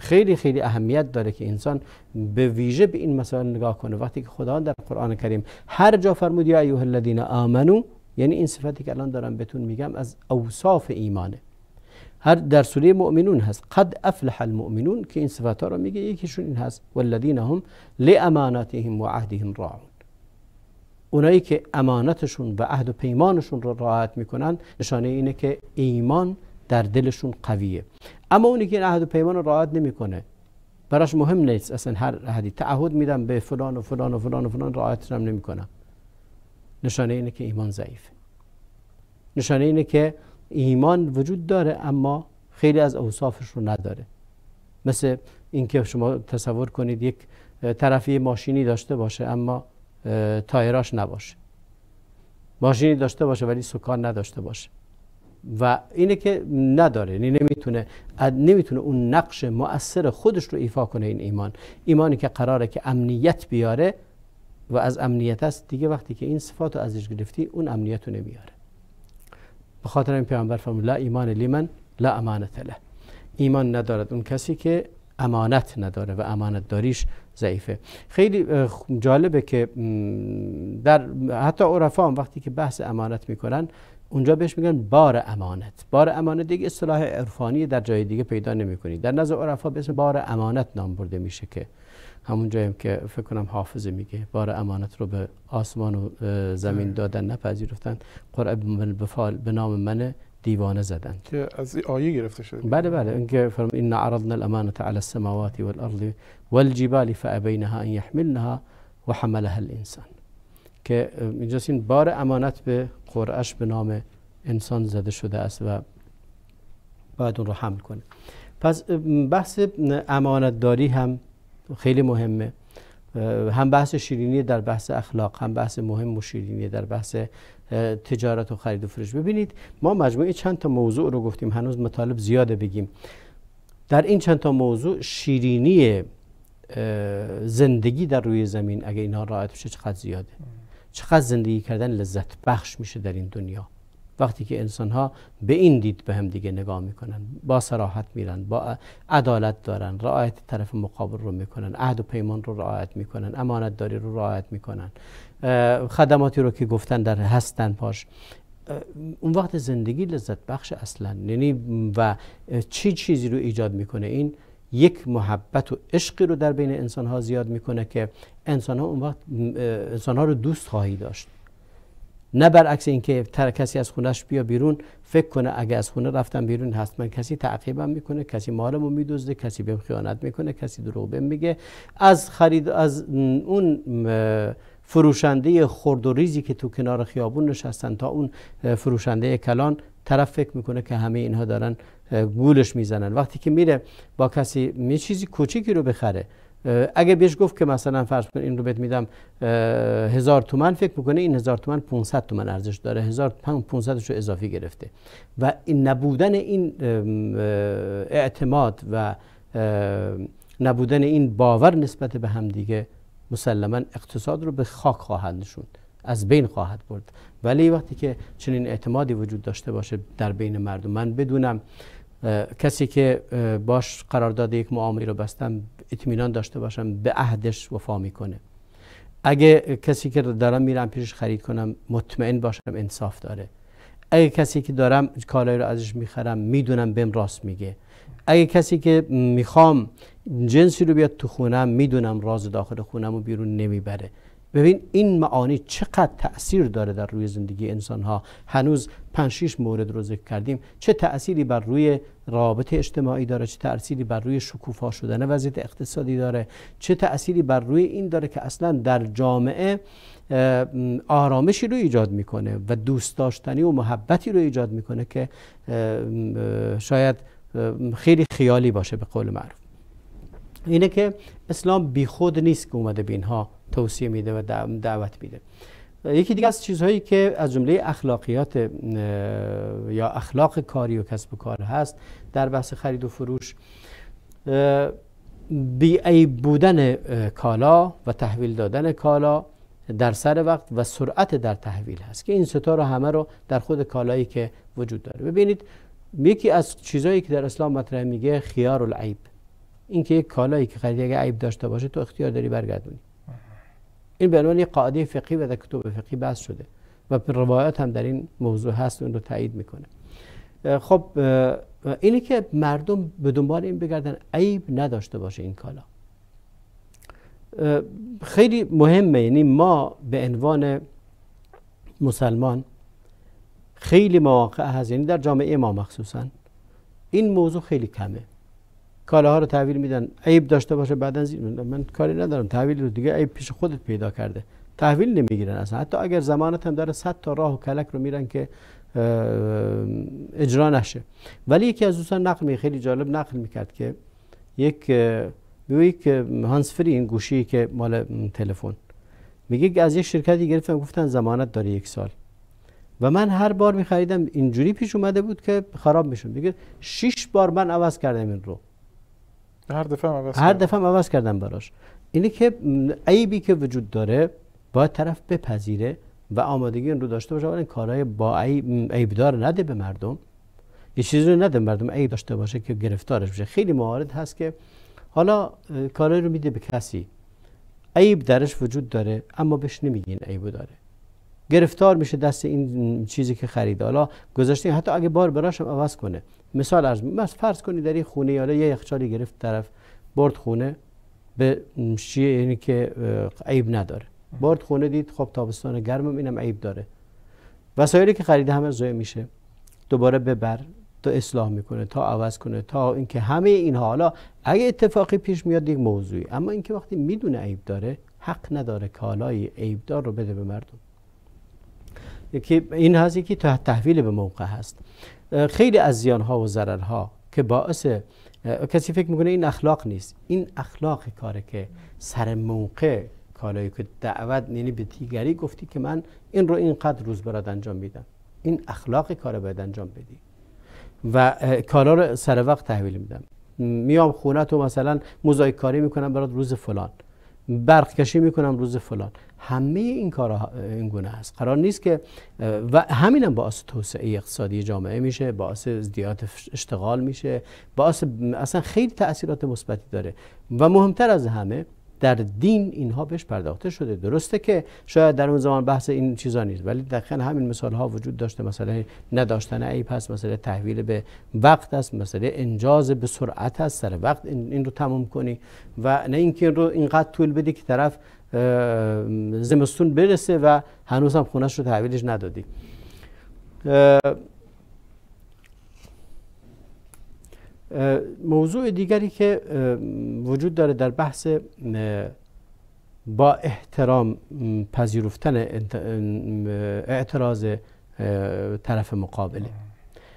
خیلی خیلی اهمیت داره که انسان به ویژه به این مسائل نگاه کنه وقتی که خدا در قرآن کریم هر جا فرمود یا ایوه الذین آمنو یعنی این صفتی که الان دارم بهتون میگم از اوصاف ایمانه هر در سوره مؤمنون هست قد افلح المؤمنون که این صفات ها رو میگه یکیشون این هست والذین هم لاماناتهم و عهدهم اونایی که امانتشون و عهد و پیمانشون را رعایت میکنن نشانه اینه که ایمان در دلشون قویه اما اونی که این عهد و پیمان رو رعایت نمیکنه براش مهم نیست اصلا هر عهدی تعهد میدم به فلان و فلان و فلان و فلان رعایتش هم نمیکنم نشانه اینه که ایمان ضعیفه نشانه اینه که ایمان وجود داره اما خیلی از اوصافش رو نداره مثل اینکه شما تصور کنید یک طرفی ماشینی داشته باشه اما تایراش نباشه ماشینی داشته باشه ولی سکان نداشته باشه و اینه که نداره یعنی نمیتونه نمیتونه اون نقش مؤثر خودش رو ایفا کنه این ایمان ایمانی که قراره که امنیت بیاره و از امنیت است دیگه وقتی که این صفات رو ازش گرفتی اون امنیت رو نمیاره به خاطر این پیامبر فرمود لا ایمان لیمن لا امانت له ایمان ندارد اون کسی که امانت نداره و امانت داریش ضعیفه خیلی جالبه که در حتی عرفا هم وقتی که بحث امانت میکنن اونجا بهش میگن بار امانت بار امانت دیگه اصطلاح عرفانی در جای دیگه پیدا نمیکنی در نزد عرفا به اسم بار امانت نام برده میشه که همون جایی که فکر کنم حافظه میگه بار امانت رو به آسمان و زمین آره. دادن نپذیرفتن قرعه به نام من دیوانه زدن که از آیه گرفته شده بله بله اینکه فرمود ان عرضنا الامانه على السماوات والارض والجبال فابينها ان يحملنها وحملها الانسان که اینجا این بار امانت به قرعش به نام انسان زده شده است و باید اون رو حمل کنه پس بحث داری هم خیلی مهمه هم بحث شیرینی در بحث اخلاق هم بحث مهم و شیرینی در بحث تجارت و خرید و فروش ببینید ما مجموعه چند تا موضوع رو گفتیم هنوز مطالب زیاده بگیم در این چند تا موضوع شیرینی زندگی در روی زمین اگه اینها رعایت بشه چقدر زیاده چقدر زندگی کردن لذت بخش میشه در این دنیا وقتی که انسان ها به این دید به هم دیگه نگاه میکنن با سراحت میرن با عدالت دارن رعایت طرف مقابل رو میکنن عهد و پیمان رو رعایت میکنن امانت داری رو رعایت میکنن خدماتی رو که گفتن در هستن پاش اون وقت زندگی لذت بخش اصلا یعنی و چی چیزی رو ایجاد میکنه این یک محبت و عشقی رو در بین انسان ها زیاد میکنه که انسان ها اون وقت انسان ها رو دوست خواهی داشت نه برعکس اینکه تر کسی از خونش بیا بیرون فکر کنه اگه از خونه رفتم بیرون حتما کسی تعقیبم میکنه کسی مالمو میدزده کسی بهم خیانت میکنه کسی دروغ بهم میگه از خرید از اون فروشنده خرد و ریزی که تو کنار خیابون نشستن تا اون فروشنده کلان طرف فکر میکنه که همه اینها دارن گولش میزنن وقتی که میره با کسی می چیزی کوچیکی رو بخره اگه بهش گفت که مثلا فرض کن این رو بهت میدم هزار تومن فکر میکنه این هزار تومن 500 تومن ارزش داره هزار رو اضافی گرفته و این نبودن این اعتماد و نبودن این باور نسبت به همدیگه مسلما اقتصاد رو به خاک خواهد نشوند از بین خواهد برد ولی وقتی که چنین اعتمادی وجود داشته باشه در بین مردم من بدونم کسی که باش قرارداد یک معامله رو بستم اطمینان داشته باشم به عهدش وفا میکنه اگه کسی که دارم میرم پیشش خرید کنم مطمئن باشم انصاف داره اگه کسی که دارم کالای رو ازش میخرم میدونم بهم راست میگه اگه کسی که میخوام جنسی رو بیاد تو خونم میدونم راز داخل خونم و بیرون نمیبره ببین این معانی چقدر تاثیر داره در روی زندگی انسان ها هنوز 5 مورد رو ذکر کردیم چه تأثیری بر روی رابطه اجتماعی داره چه تأثیری بر روی شکوفا شدن وضعیت اقتصادی داره چه تأثیری بر روی این داره که اصلا در جامعه آرامشی رو ایجاد میکنه و دوست داشتنی و محبتی رو ایجاد میکنه که شاید خیلی خیالی باشه به قول معروف اینه که اسلام بیخود نیست که اومده به توصیه میده و دعوت میده یکی دیگه از چیزهایی که از جمله اخلاقیات یا اخلاق کاری و کسب و کار هست در بحث خرید و فروش ای بودن کالا و تحویل دادن کالا در سر وقت و سرعت در تحویل هست که این ستا رو همه رو در خود کالایی که وجود داره ببینید یکی از چیزهایی که در اسلام مطرح میگه خیار العیب اینکه یک کالایی که خریدی اگه عیب داشته باشه تو اختیار داری برگردونی این به عنوان یک قاعده فقهی و در کتب فقهی بحث شده و روایات هم در این موضوع هست و این رو تایید میکنه خب اینه که مردم به دنبال این بگردن عیب نداشته باشه این کالا خیلی مهمه یعنی ما به عنوان مسلمان خیلی مواقع هست یعنی در جامعه ما مخصوصا این موضوع خیلی کمه کالاها رو تحویل میدن عیب داشته باشه بعدا زیر من کاری ندارم تحویل رو دیگه عیب پیش خودت پیدا کرده تحویل نمیگیرن اصلا حتی اگر زمانت هم داره صد تا راه و کلک رو میرن که اجرا نشه ولی یکی از دوستان نقل می خیلی جالب نقل میکرد که یک میگه که هانس فری این گوشی که مال تلفن میگه از یک شرکتی گرفتم گفتن زمانت داره یک سال و من هر بار میخریدم اینجوری پیش اومده بود که خراب میشون میگه شش بار من عوض کردم این رو هر دفعه عوض هر عوض کردم براش اینه که عیبی که وجود داره باید طرف بپذیره و آمادگی اون رو داشته باشه این کارهای با عیب دار نده به مردم یه چیزی رو نده مردم عیب داشته باشه که گرفتارش بشه خیلی موارد هست که حالا کارهای رو میده به کسی عیب درش وجود داره اما بهش نمیگین عیبو داره گرفتار میشه دست این چیزی که خریده حالا گذاشته حتی اگه بار براش عوض کنه مثال از بس فرض کنید در این خونه حالا یه یخچالی گرفت طرف برد خونه به شیه یعنی که عیب نداره برد خونه دید خب تابستان گرمم اینم عیب داره وسایلی که خریده همه زوی میشه دوباره ببر تا اصلاح میکنه تا عوض کنه تا اینکه همه این حالا اگه اتفاقی پیش میاد یک موضوعی اما اینکه وقتی میدونه عیب داره حق نداره کالای عیب دار رو بده به مردم یکی این هست که تحویل به موقع هست خیلی از زیان ها و ضررها که باعث کسی فکر میکنه این اخلاق نیست این اخلاق کاره که سر موقع کالایی که دعوت یعنی به دیگری گفتی که من این رو اینقدر روز برات انجام میدم این اخلاق کار باید انجام بدی و کالا رو سر وقت تحویل میدم میام خونه تو مثلا موزایک کاری میکنم برات روز فلان برق کشی میکنم روز فلان همه این کار این گونه است قرار نیست که و همین هم باعث توسعه اقتصادی جامعه میشه باعث زیاد اشتغال میشه باعث اصلا خیلی تاثیرات مثبتی داره و مهمتر از همه در دین اینها بهش پرداخته شده درسته که شاید در اون زمان بحث این چیزا نیست ولی دقیقا همین مثال ها وجود داشته مثلا نداشتن عیب هست مسئله تحویل به وقت است مسئله انجاز به سرعت است، سر وقت این رو تموم کنی و نه اینکه رو اینقدر طول بدی که طرف زمستون برسه و هنوز هم خونش رو تحویلش ندادی موضوع دیگری که وجود داره در بحث با احترام پذیرفتن اعتراض طرف مقابله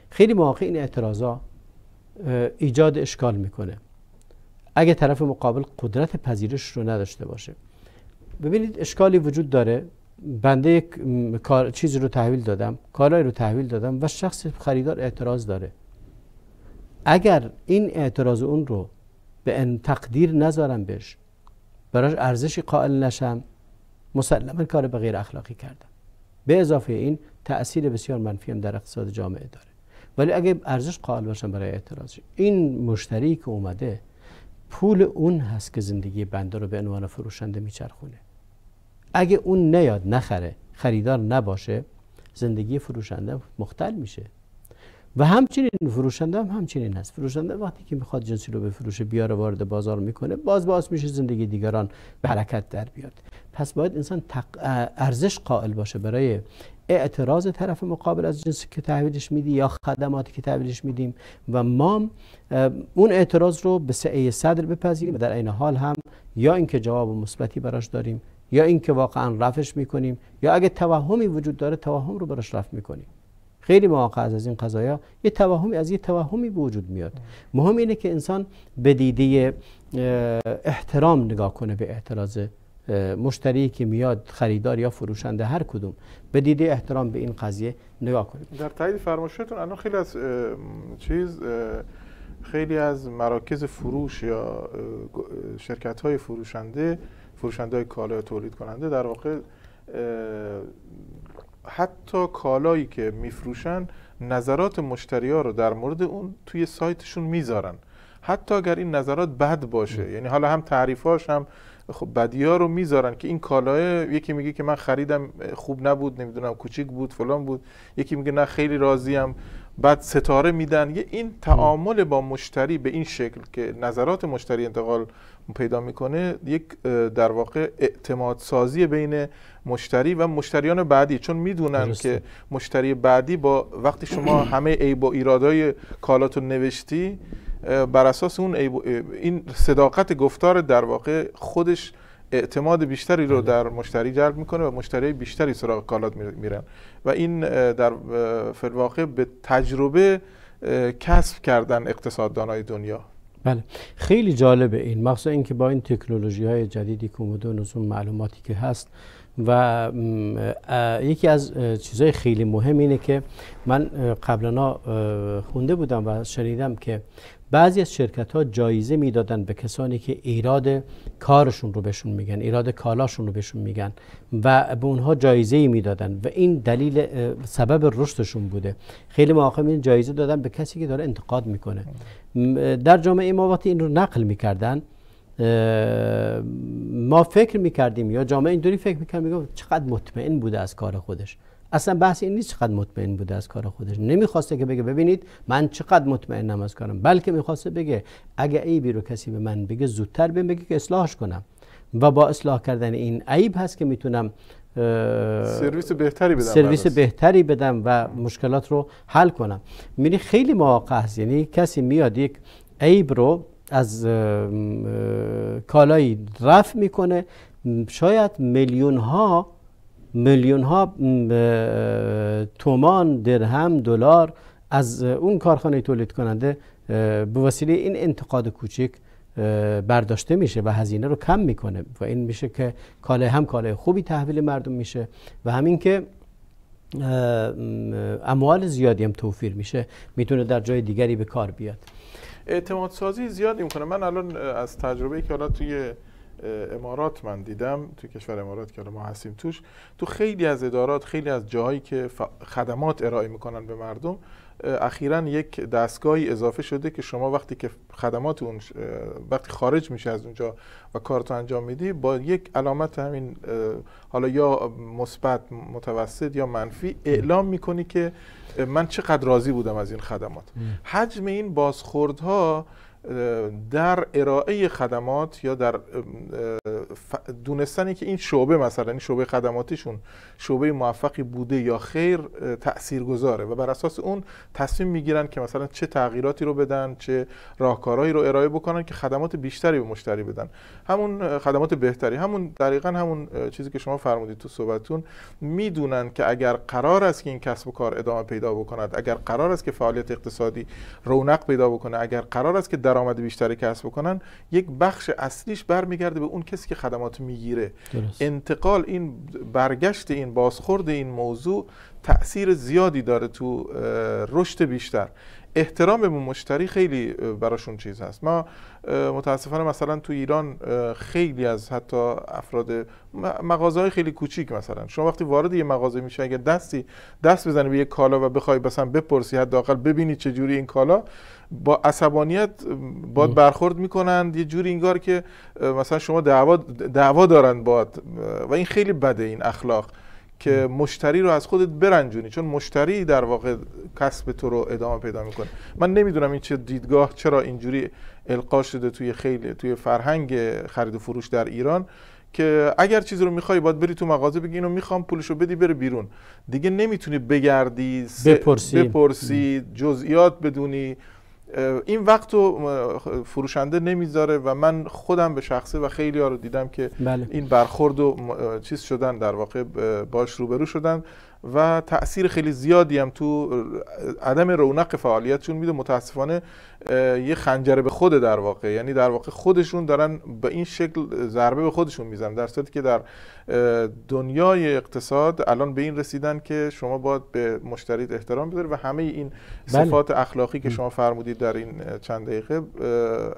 خیلی مواقع این اعتراضا ایجاد اشکال میکنه اگه طرف مقابل قدرت پذیرش رو نداشته باشه ببینید اشکالی وجود داره بنده یک چیزی رو تحویل دادم کارای رو تحویل دادم و شخص خریدار اعتراض داره اگر این اعتراض اون رو به ان تقدیر نذارم بهش براش ارزشی قائل نشم مسلما کار به غیر اخلاقی کردم به اضافه این تاثیر بسیار منفی هم در اقتصاد جامعه داره ولی اگه ارزش قائل باشم برای اعتراضش این مشتری که اومده پول اون هست که زندگی بنده رو به عنوان فروشنده میچرخونه اگه اون نیاد نخره خریدار نباشه زندگی فروشنده مختل میشه و همچنین فروشنده هم همچنین هست فروشنده وقتی که میخواد جنسی رو به فروش بیاره وارد بازار میکنه باز باز میشه زندگی دیگران به در بیاد پس باید انسان ارزش قائل باشه برای اعتراض طرف مقابل از جنسی که تحویلش میدی یا خدماتی که تحویلش میدیم و ما اون اعتراض رو به سعه صدر بپذیریم و در عین حال هم یا اینکه جواب مثبتی براش داریم یا اینکه واقعا رفعش میکنیم یا اگه توهمی وجود داره توهم رو براش رفع میکنیم خیلی مواقع از این قضایا یه توهمی از یه توهمی به وجود میاد مهم اینه که انسان به دیده احترام نگاه کنه به اعتراض مشتری که میاد خریدار یا فروشنده هر کدوم به دیده احترام به این قضیه نگاه کنه در تایید فرمایشتون الان خیلی از چیز خیلی از مراکز فروش یا شرکت های فروشنده فروشنده کالای تولید کننده در واقع حتی کالایی که میفروشن نظرات مشتری ها رو در مورد اون توی سایتشون میذارن حتی اگر این نظرات بد باشه یعنی حالا هم تعریفاش هم خب ها رو میذارن که این کالای یکی میگه که من خریدم خوب نبود نمیدونم کوچیک بود فلان بود یکی میگه نه خیلی راضیم بعد ستاره میدن یه این تعامل با مشتری به این شکل که نظرات مشتری انتقال پیدا میکنه یک در واقع اعتماد سازی بین مشتری و مشتریان بعدی چون میدونن که مشتری بعدی با وقتی شما همه عیب و ایرادای کالاتو نوشتی بر اساس اون این صداقت گفتار در واقع خودش اعتماد بیشتری رو بله. در مشتری جلب میکنه و مشتری بیشتری سراغ کالات میرن و این در فرواقع به تجربه کسب کردن اقتصاددانای دنیا بله خیلی جالبه این مخصوصا اینکه با این تکنولوژی های جدیدی که اومده اون معلوماتی که هست و یکی از چیزهای خیلی مهم اینه که من قبلا خونده بودم و شنیدم که بعضی از شرکت ها جایزه میدادن به کسانی که ایراد کارشون رو بهشون میگن ایراد کالاشون رو بهشون میگن و به اونها جایزه ای میدادن و این دلیل سبب رشدشون بوده خیلی مواقع این جایزه دادن به کسی که داره انتقاد میکنه در جامعه ما وقتی این رو نقل میکردن ما فکر میکردیم یا جامعه اینطوری فکر میکرد میگفت چقدر مطمئن بوده از کار خودش اصلا بحث این نیست چقدر مطمئن بوده از کار خودش نمیخواسته که بگه ببینید من چقدر مطمئن از کارم بلکه میخواسته بگه اگه عیبی رو کسی به من بگه زودتر بهم بگه که اصلاحش کنم و با اصلاح کردن این عیب هست که میتونم سرویس بهتری بدم سرویس بهتری بدم و مشکلات رو حل کنم میری خیلی مواقع هست یعنی کسی میاد یک عیب رو از کالایی رفع میکنه شاید میلیون ها میلیون ها تومان درهم دلار از اون کارخانه تولید کننده به وسیله این انتقاد کوچک برداشته میشه و هزینه رو کم میکنه و این میشه که کاله هم کاله خوبی تحویل مردم میشه و همین که اموال زیادی هم توفیر میشه میتونه در جای دیگری به کار بیاد اعتماد سازی زیادی میکنه من الان از تجربه که حالا توی امارات من دیدم توی کشور امارات که ما هستیم توش تو خیلی از ادارات خیلی از جاهایی که خدمات ارائه میکنن به مردم اخیرا یک دستگاهی اضافه شده که شما وقتی که خدمات اون وقتی خارج میشه از اونجا و کارتو انجام میدی با یک علامت همین حالا یا مثبت متوسط یا منفی اعلام میکنی که من چقدر راضی بودم از این خدمات حجم این بازخوردها در ارائه خدمات یا در دونستانی که این شعبه مثلا این شعبه خدماتشون شعبه موفقی بوده یا خیر تأثیر گذاره و بر اساس اون تصمیم میگیرن که مثلا چه تغییراتی رو بدن چه راهکارهایی رو ارائه بکنن که خدمات بیشتری به مشتری بدن همون خدمات بهتری همون دقیقا همون چیزی که شما فرمودید تو صحبتتون میدونن که اگر قرار است که این کسب و کار ادامه پیدا بکند اگر قرار است که فعالیت اقتصادی رونق پیدا بکنه اگر قرار است که در درآمد بیشتری کسب بکنن یک بخش اصلیش برمیگرده به اون کسی که خدمات میگیره انتقال این برگشت این بازخورد این موضوع تاثیر زیادی داره تو رشد بیشتر احترام به مشتری خیلی براشون چیز هست ما متاسفانه مثلا تو ایران خیلی از حتی افراد مغازه های خیلی کوچیک مثلا شما وقتی وارد یه مغازه میشه اگر دستی دست بزنی به یه کالا و بخوای مثلا بپرسی حداقل ببینی چه جوری این کالا با عصبانیت باد برخورد میکنند یه جوری انگار که مثلا شما دعوا دعوا دارن باد و این خیلی بده این اخلاق که مشتری رو از خودت برنجونی چون مشتری در واقع کسب تو رو ادامه پیدا میکنه من نمیدونم این چه دیدگاه چرا اینجوری القا شده توی خیلی توی فرهنگ خرید و فروش در ایران که اگر چیزی رو میخوای باید بری تو مغازه بگی اینو میخوام رو بدی بره بیرون دیگه نمیتونی بگردی بپرسی جزئیات بدونی این وقت رو فروشنده نمیذاره و من خودم به شخصه و خیلی ها رو دیدم که بله. این برخورد و چیز شدن در واقع باش روبرو شدن و تاثیر خیلی زیادی هم تو عدم رونق فعالیتشون میده متاسفانه یه خنجره به خود در واقع یعنی در واقع خودشون دارن به این شکل ضربه به خودشون میزنن در صورتی که در دنیای اقتصاد الان به این رسیدن که شما باید به مشتری احترام بذارید و همه این بله. صفات اخلاقی که شما فرمودید در این چند دقیقه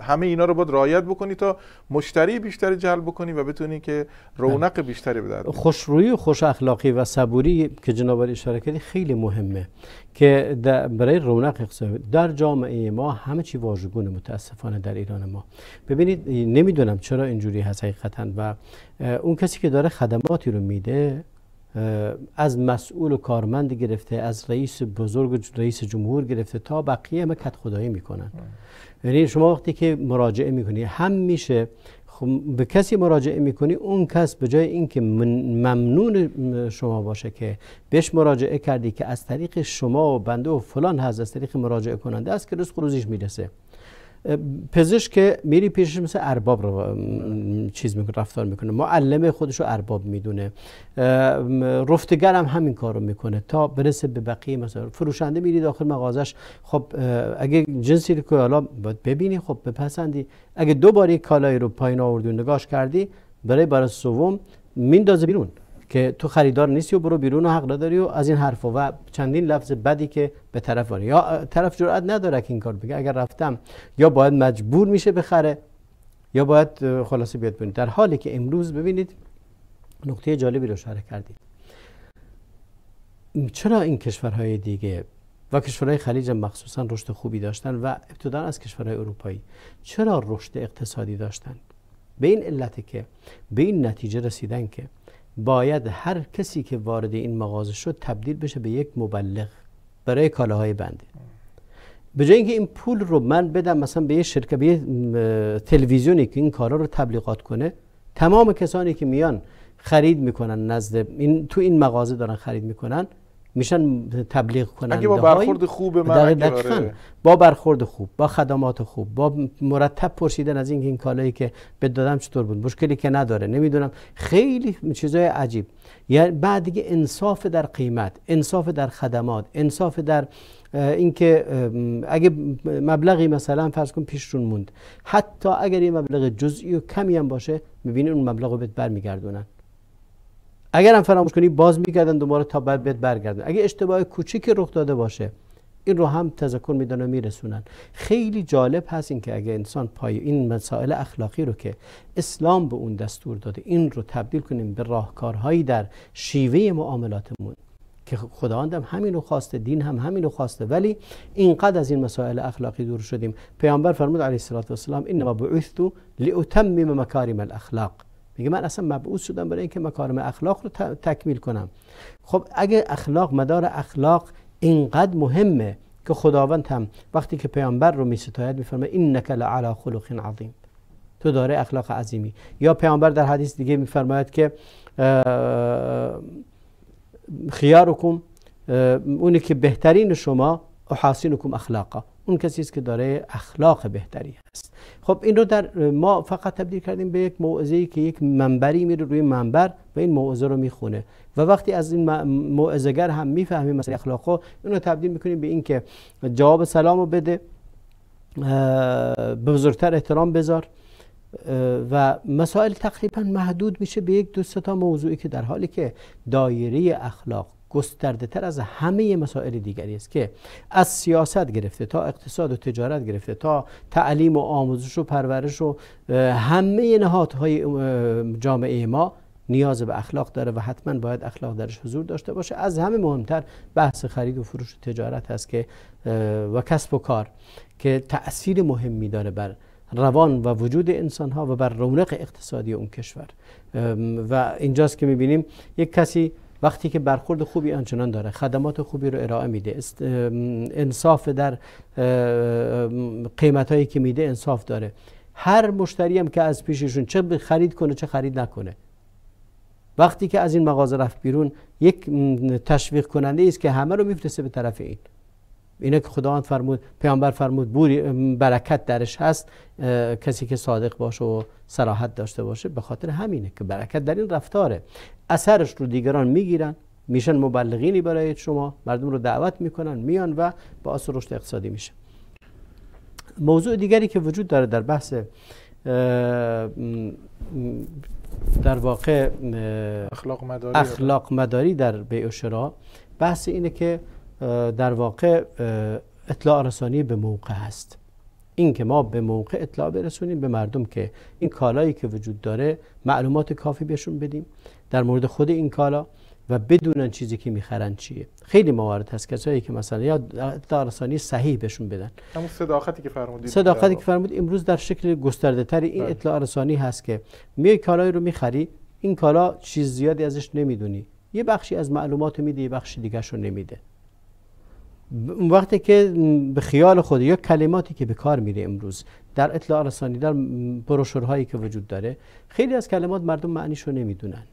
همه اینا رو باید رعایت بکنی تا مشتری بیشتری جلب بکنی و بتونی که رونق بله. بیشتری به خوشرویی خوش اخلاقی و صبوری که جناب اشاره کردی خیلی مهمه که برای رونق اقتصادی در جامعه ما همه چی واژگون متاسفانه در ایران ما ببینید نمیدونم چرا اینجوری هست حقیقتا و اون کسی که داره خدماتی رو میده از مسئول و کارمند گرفته از رئیس بزرگ و رئیس جمهور گرفته تا بقیه همه کت خدایی میکنن یعنی شما وقتی که مراجعه میکنی هم میشه خب به کسی مراجعه میکنی اون کس به جای اینکه ممنون شما باشه که بهش مراجعه کردی که از طریق شما و بنده و فلان هست از طریق مراجعه کننده است که رزق روزیش میرسه پزشک که میری پیشش مثل ارباب رو چیز میکنه رفتار میکنه معلم خودش رو ارباب میدونه رفتگر هم همین کار رو میکنه تا برسه به بقیه مثلا فروشنده میری داخل مغازش خب اگه جنسی رو که حالا باید ببینی خب بپسندی اگه دوباره کالایی رو پایین آوردی و نگاش کردی برای برای سوم میندازه بیرون که تو خریدار نیستی و برو بیرون و حق نداری و از این حرفا و چندین لفظ بدی که به طرف آره یا طرف جرئت نداره که این کار بگه اگر رفتم یا باید مجبور میشه بخره یا باید خلاصه بیاد بینید در حالی که امروز ببینید نکته جالبی رو شرح کردید چرا این کشورهای دیگه و کشورهای خلیج مخصوصا رشد خوبی داشتن و ابتدا از کشورهای اروپایی چرا رشد اقتصادی داشتن؟ به این علت که به این نتیجه رسیدن که باید هر کسی که وارد این مغازه شد تبدیل بشه به یک مبلغ برای کالاهای بنده به جای اینکه این پول رو من بدم مثلا به یه شرکت به یه تلویزیونی که این کارا رو تبلیغات کنه تمام کسانی که میان خرید میکنن نزد این تو این مغازه دارن خرید میکنن میشن تبلیغ کنند اگه با برخورد خوب من آره. با برخورد خوب با خدمات خوب با مرتب پرسیدن از اینکه این کالایی که به دادم چطور بود مشکلی که نداره نمیدونم خیلی چیزای عجیب یعنی بعد دیگه انصاف در قیمت انصاف در خدمات انصاف در اینکه اگه مبلغی مثلا فرض کن پیشتون موند حتی اگر این مبلغ جزئی و کمی هم باشه میبینی اون مبلغ رو بهت برمیگردونن اگر هم فراموش کنی باز میگردن دوباره تا بعد بهت برگردن اگر اشتباه کوچیکی رخ داده باشه این رو هم تذکر میدن و میرسونن خیلی جالب هست این که اگر انسان پای این مسائل اخلاقی رو که اسلام به اون دستور داده این رو تبدیل کنیم به راهکارهایی در شیوه معاملاتمون که خداوند هم همین رو خواسته دین هم همین رو خواسته ولی اینقدر از این مسائل اخلاقی دور شدیم پیامبر فرمود علیه الصلاه و السلام انما بعثت لاتمم مکارم الاخلاق میگه من اصلا مبعوث شدم برای اینکه مکارم اخلاق رو تکمیل کنم خب اگه اخلاق مدار اخلاق اینقدر مهمه که خداوند هم وقتی که پیامبر رو میستاید میفرمه اینک لعلی خلق عظیم تو داره اخلاق عظیمی یا پیامبر در حدیث دیگه میفرماید که خیارکم اونی که بهترین شما احاسینکم اخلاقا اون کسی است که داره اخلاق بهتری هست خب این رو در ما فقط تبدیل کردیم به یک موعظه‌ای که یک منبری میره روی منبر و این موعظه رو میخونه و وقتی از این موعظه‌گر هم میفهمیم مثلا اخلاق رو تبدیل میکنیم به اینکه جواب سلام رو بده به بزرگتر احترام بذار و مسائل تقریبا محدود میشه به یک دو تا موضوعی که در حالی که دایره اخلاق گسترده تر از همه مسائل دیگری است که از سیاست گرفته تا اقتصاد و تجارت گرفته تا تعلیم و آموزش و پرورش و همه نهادهای جامعه ما نیاز به اخلاق داره و حتما باید اخلاق درش حضور داشته باشه از همه مهمتر بحث خرید و فروش و تجارت هست که و کسب و کار که تأثیر مهمی داره بر روان و وجود انسان ها و بر رونق اقتصادی اون کشور و اینجاست که میبینیم یک کسی وقتی که برخورد خوبی آنچنان داره خدمات خوبی رو ارائه میده انصاف در قیمت هایی که میده انصاف داره هر مشتری هم که از پیششون چه خرید کنه چه خرید نکنه وقتی که از این مغازه رفت بیرون یک تشویق کننده است که همه رو میفرسته به طرف این اینه که خداوند فرمود پیامبر فرمود بوری برکت درش هست کسی که صادق باشه و سراحت داشته باشه به خاطر همینه که برکت در این رفتاره اثرش رو دیگران میگیرن میشن مبلغینی برای شما مردم رو دعوت میکنن میان و باعث رشد اقتصادی میشه موضوع دیگری که وجود داره در بحث در واقع اخلاق مداری, اخلاق مداری در بیع بحث اینه که در واقع اطلاع رسانی به موقع هست این که ما به موقع اطلاع برسونیم به مردم که این کالایی که وجود داره معلومات کافی بهشون بدیم در مورد خود این کالا و بدونن چیزی که میخرن چیه خیلی موارد هست کسایی که مثلا یا دارسانی صحیح بهشون بدن اما صداقتی که فرمودید صداقتی که فرمود امروز در شکل گسترده تری این بله. اطلاع رسانی هست که میای کالایی رو میخری این کالا چیز زیادی ازش نمیدونی یه بخشی از معلومات میده یه بخشی دیگه رو نمیده وقتی که به خیال خود یا کلماتی که به کار میره امروز در اطلاع رسانی در بروشورهایی که وجود داره خیلی از کلمات مردم معنیش رو نمیدونن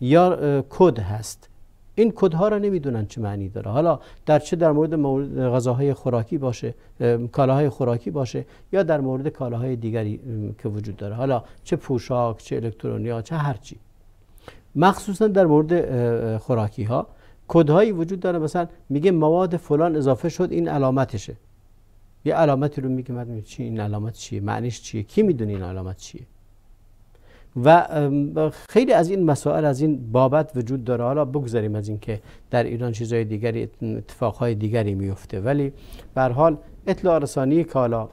یا کد هست این کدها رو نمیدونن چه معنی داره حالا در چه در مورد, مورد غذاهای خوراکی باشه کالاهای خوراکی باشه یا در مورد کالاهای دیگری که وجود داره حالا چه پوشاک چه الکترونیا چه هرچی مخصوصا در مورد خوراکی ها کدهایی وجود داره مثلا میگه مواد فلان اضافه شد این علامتشه یه علامتی رو میگه من چی این علامت چیه معنیش چیه کی میدونه این علامت چیه و خیلی از این مسائل از این بابت وجود داره حالا بگذاریم از این که در ایران چیزهای دیگری اتفاقهای دیگری میفته ولی به حال اطلاع رسانی کالا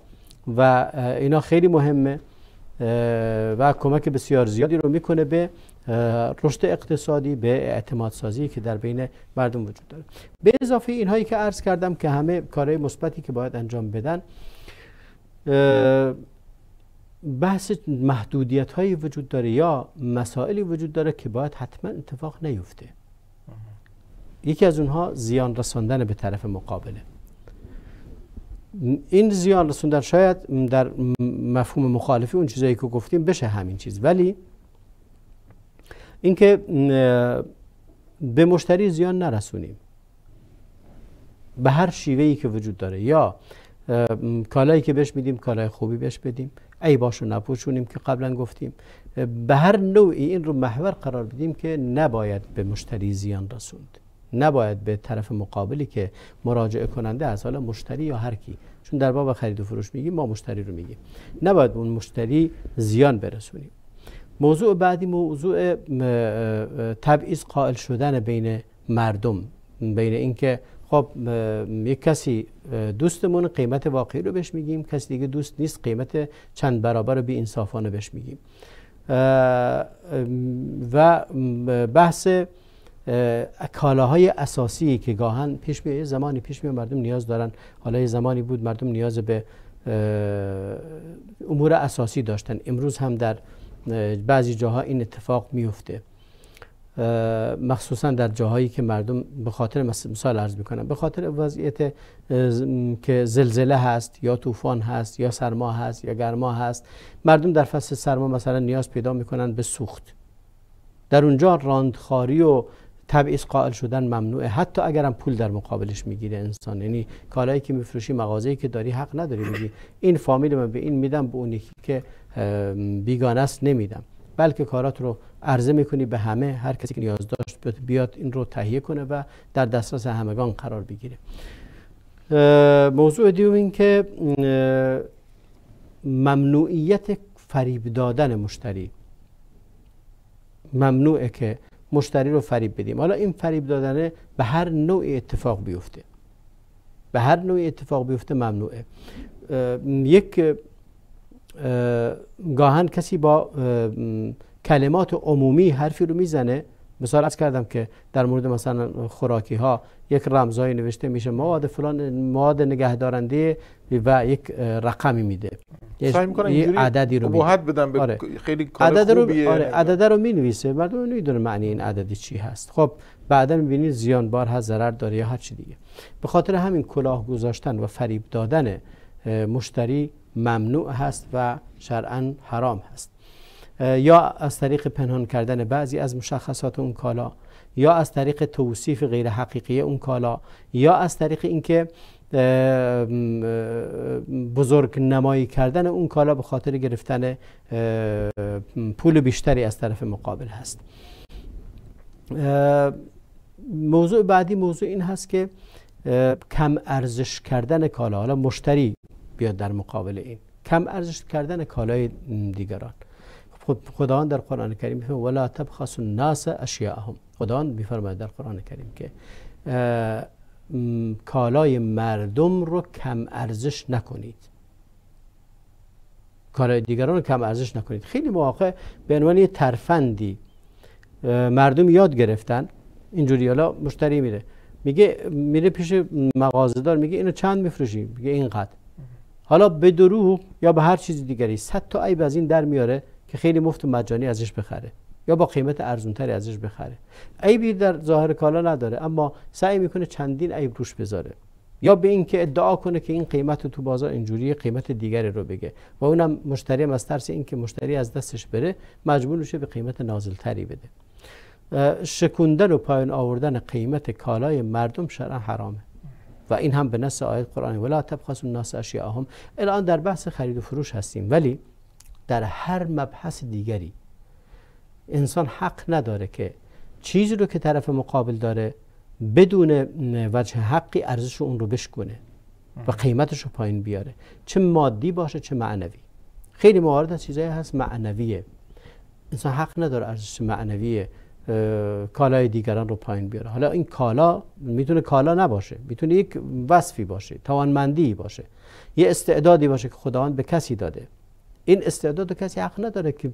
و اینا خیلی مهمه و کمک بسیار زیادی رو میکنه به رشد اقتصادی به اعتماد سازی که در بین مردم وجود داره به اضافه اینهایی که عرض کردم که همه کارهای مثبتی که باید انجام بدن بحث محدودیت هایی وجود داره یا مسائلی وجود داره که باید حتما اتفاق نیفته یکی از اونها زیان رساندن به طرف مقابله این زیان رسوندن شاید در مفهوم مخالفی اون چیزایی که گفتیم بشه همین چیز ولی اینکه به مشتری زیان نرسونیم به هر شیوه ای که وجود داره یا کالایی که بهش میدیم کالای خوبی بهش بدیم عیباشو نپوشونیم که قبلا گفتیم به هر نوعی این رو محور قرار بدیم که نباید به مشتری زیان رسوند نباید به طرف مقابلی که مراجعه کننده از حالا مشتری یا هر کی چون در باب خرید و فروش میگیم ما مشتری رو میگیم نباید به اون مشتری زیان برسونیم موضوع بعدی موضوع تبعیض قائل شدن بین مردم بین اینکه خب یک کسی دوستمون قیمت واقعی رو بهش میگیم کسی دیگه دوست نیست قیمت چند برابر رو بی انصافانه بهش میگیم و بحث کالاهای اساسی که گاهن پیش زمانی پیش می مردم نیاز دارن حالا یه زمانی بود مردم نیاز به امور اساسی داشتن امروز هم در بعضی جاها این اتفاق میفته مخصوصا در جاهایی که مردم به خاطر مثال عرض میکنم به خاطر وضعیت که زلزله هست یا طوفان هست یا سرما هست یا گرما هست مردم در فصل سرما مثلا نیاز پیدا میکنن به سوخت در اونجا راندخاری و تبعیض قائل شدن ممنوعه حتی اگرم پول در مقابلش میگیره انسان یعنی کالایی که میفروشی مغازه‌ای که داری حق نداری بگی این فامیل من به این میدم به اون که بیگانه است نمیدم بلکه کارات رو عرضه میکنی به همه هر کسی که نیاز داشت بیاد این رو تهیه کنه و در دسترس همگان قرار بگیره موضوع دیوم این که ممنوعیت فریب دادن مشتری ممنوعه که مشتری رو فریب بدیم حالا این فریب دادن به هر نوع اتفاق بیفته به هر نوع اتفاق بیفته ممنوعه یک گاهن کسی با کلمات عمومی حرفی رو میزنه مثال از کردم که در مورد مثلا خوراکی ها یک رمزایی نوشته میشه مواد فلان مواد نگهدارنده و یک رقمی میده یعنی یه عددی رو میده بدم به آره. خیلی عدد رو آره عدد رو می نویسه مردم نمیدونه معنی این عددی چی هست خب بعدا میبینید زیان بار هست ضرر داره یا هر چی دیگه به خاطر همین کلاه گذاشتن و فریب دادن مشتری ممنوع هست و شرعا حرام هست یا از طریق پنهان کردن بعضی از مشخصات اون کالا یا از طریق توصیف غیر حقیقی اون کالا یا از طریق اینکه بزرگ نمایی کردن اون کالا به خاطر گرفتن پول بیشتری از طرف مقابل هست موضوع بعدی موضوع این هست که کم ارزش کردن کالا حالا مشتری بیاد در مقابل این کم ارزش کردن کالای دیگران خب، خداوند در قرآن کریم میفرماید ولا تبخسوا الناس اشیاءهم خداوند میفرماید در قرآن کریم که کالای مردم رو کم ارزش نکنید کالای دیگران رو کم ارزش نکنید خیلی مواقع به عنوان یه ترفندی مردم یاد گرفتن اینجوری حالا مشتری میره میگه میره پیش مغازه‌دار میگه اینو چند میفروشی میگه اینقدر حالا به دروغ یا به هر چیز دیگری صد تا عیب از این در میاره که خیلی مفت و مجانی ازش بخره یا با قیمت ارزونتری ازش بخره عیبی در ظاهر کالا نداره اما سعی میکنه چندین عیب روش بذاره یا به اینکه ادعا کنه که این قیمت رو تو بازار اینجوری قیمت دیگری رو بگه و اونم مشتری هم از ترس اینکه مشتری از دستش بره مجبور میشه به قیمت نازلتری بده شکوندن و پایان آوردن قیمت کالای مردم شرعا حرامه و این هم به نص آیت قرآن ولا تبخسوا الناس اشیاءهم الان در بحث خرید و فروش هستیم ولی در هر مبحث دیگری انسان حق نداره که چیزی رو که طرف مقابل داره بدون وجه حقی ارزش اون رو بشکنه و قیمتش رو پایین بیاره چه مادی باشه چه معنوی خیلی موارد از چیزایی هست معنویه انسان حق نداره ارزش معنویه، کالای دیگران رو پایین بیاره حالا این کالا میتونه کالا نباشه میتونه یک وصفی باشه توانمندی باشه یه استعدادی باشه که خداوند به کسی داده این استعداد رو کسی حق نداره که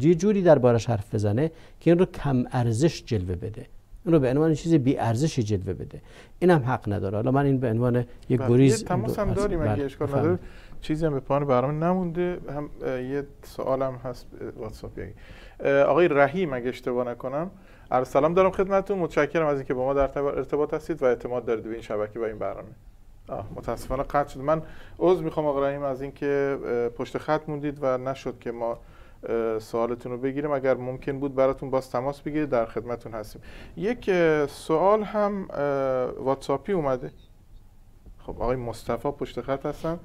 یه جوری دربارش حرف بزنه که این رو کم ارزش جلوه بده این رو به عنوان چیزی بی ارزشی جلوه بده این هم حق نداره حالا من این به عنوان یک بله، گریز تماس هم داریم بله، نداره چیزی به پایان برنامه نمونده هم یه سوالم هست واتساپ آقای رحیم اگه اشتباه نکنم عرض سلام دارم خدمتتون متشکرم از اینکه با ما در ارتباط هستید و اعتماد دارید به این شبکه و این برنامه متاسفانه قطع شد من عذر میخوام آقای رحیم از اینکه پشت خط موندید و نشد که ما سوالتون رو بگیریم اگر ممکن بود براتون باز تماس بگیرید در خدمتون هستیم یک سوال هم واتساپی اومده خب آقای مصطفی پشت خط هستن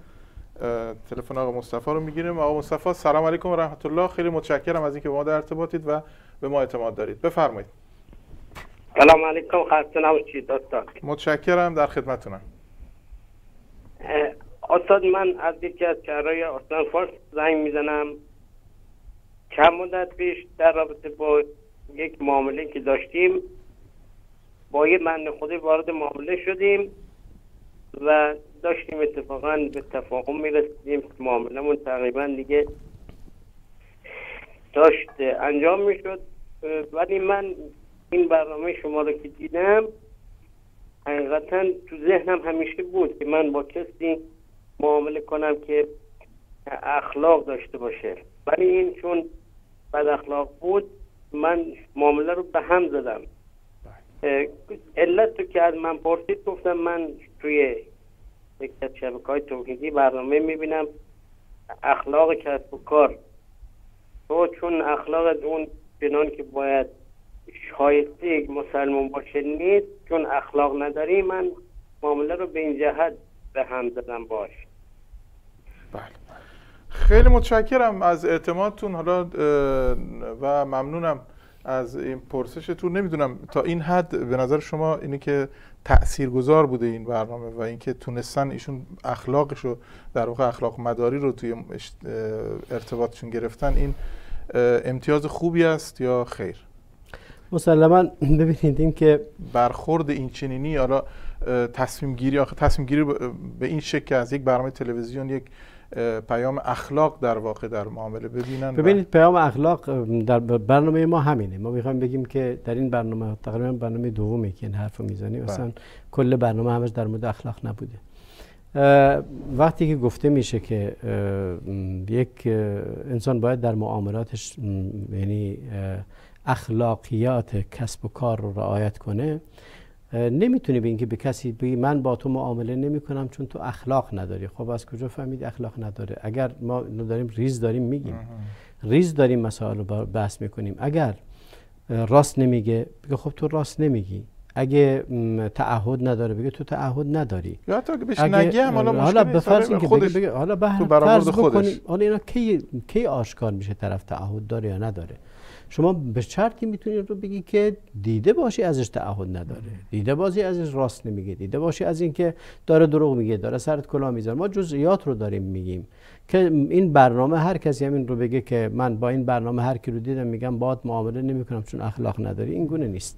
تلفن آقا مصطفی رو میگیریم آقا مصطفی سلام علیکم و رحمت الله خیلی متشکرم از اینکه با ما در ارتباطید و به ما اعتماد دارید بفرمایید سلام علیکم خسته نباشید استاد متشکرم در خدمتتونم استاد من از یکی از شهرهای استان فارس زنگ میزنم چند مدت پیش در رابطه با یک معامله که داشتیم با یه من خودی وارد معامله شدیم و داشتیم اتفاقا به تفاهم میرسیدیم معاملمون تقریبا دیگه داشت انجام میشد ولی من این برنامه شما رو که دیدم حقیقتا تو ذهنم همیشه بود که من با کسی معامله کنم که اخلاق داشته باشه ولی این چون بد اخلاق بود من معامله رو به هم زدم علت تو که از من پرسید گفتم من توی یک از شبکه های توهیدی برنامه میبینم اخلاق کسب و کار تو چون اخلاق اون چنان که باید شایسته یک مسلمان باشه نیست چون اخلاق نداری من معامله رو به این جهت به هم زدم باش بله خیلی متشکرم از اعتمادتون حالا و ممنونم از این پرسشتون نمیدونم تا این حد به نظر شما اینه که تاثیرگذار بوده این برنامه و اینکه تونستن ایشون اخلاقش رو در واقع اخلاق مداری رو توی ارتباطشون گرفتن این امتیاز خوبی است یا خیر مسلما ببینید این که برخورد این چنینی حالا تصمیم گیری آخه تصمیم گیری به این شکل از یک برنامه تلویزیون یک پیام اخلاق در واقع در معامله ببینن ببینید پیام اخلاق در برنامه ما همینه ما میخوایم بگیم که در این برنامه تقریبا برنامه دومی که این حرف میزنی بله. اصلا کل برنامه همش در مورد اخلاق نبوده وقتی که گفته میشه که یک انسان باید در معاملاتش یعنی اخلاقیات کسب و کار رو رعایت کنه نمیتونی به اینکه به کسی بگی من با تو معامله نمیکنم چون تو اخلاق نداری خب از کجا فهمید اخلاق نداره اگر ما داریم ریز داریم میگیم ریز داریم مسائل رو بحث میکنیم اگر راست نمیگه بگه خب تو راست نمیگی اگه تعهد نداره بگه تو تعهد نداری یا تا که بهش نگی هم حالا حالا به اینکه بگه, حالا به هر فرض حالا اینا کی کی آشکار میشه طرف تعهد داره یا نداره شما به شرطی میتونید رو بگی که دیده باشی ازش تعهد نداره بله. دیده بازی ازش راست نمیگه دیده باشی از اینکه داره دروغ میگه داره سرت کلا میذاره ما جزئیات رو داریم میگیم که این برنامه هر کسی همین رو بگه که من با این برنامه هر کی رو دیدم میگم باهات معامله نمیکنم چون اخلاق نداری این گونه نیست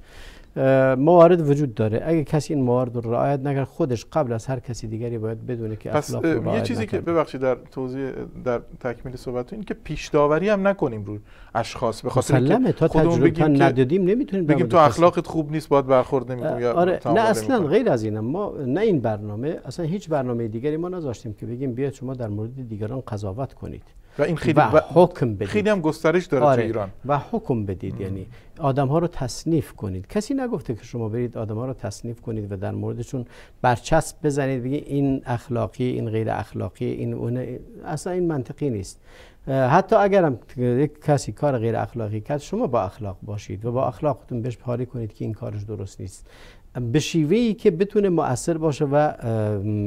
موارد وجود داره اگه کسی این موارد رو رعایت نکرد خودش قبل از هر کسی دیگری باید بدونه که پس اخلاق رو یه چیزی که ببخشید در توضیح در تکمیل صحبت این که پیش داوری هم نکنیم رو اشخاص به خاطر اینکه تا خودمون بگیم ندادیم نمیتونیم بگیم تو اخلاقت خوب نیست باید برخورد نمیکنیم آره نه اصلا غیر از اینم ما نه این برنامه اصلا هیچ برنامه دیگری ما نذاشتیم که بگیم بیاید شما در مورد دیگران قضاوت کنید و این خیلی حکم بدید خیلی هم گسترش داره آره. ایران و حکم بدید یعنی آدم ها رو تصنیف کنید کسی نگفته که شما برید آدم ها رو تصنیف کنید و در موردشون برچسب بزنید بگید این اخلاقی این غیر اخلاقی این اون اصلا این منطقی نیست حتی اگرم یک کسی کار غیر اخلاقی کرد شما با اخلاق باشید و با اخلاقتون بهش پاری کنید که این کارش درست نیست به شیوهی که بتونه مؤثر باشه و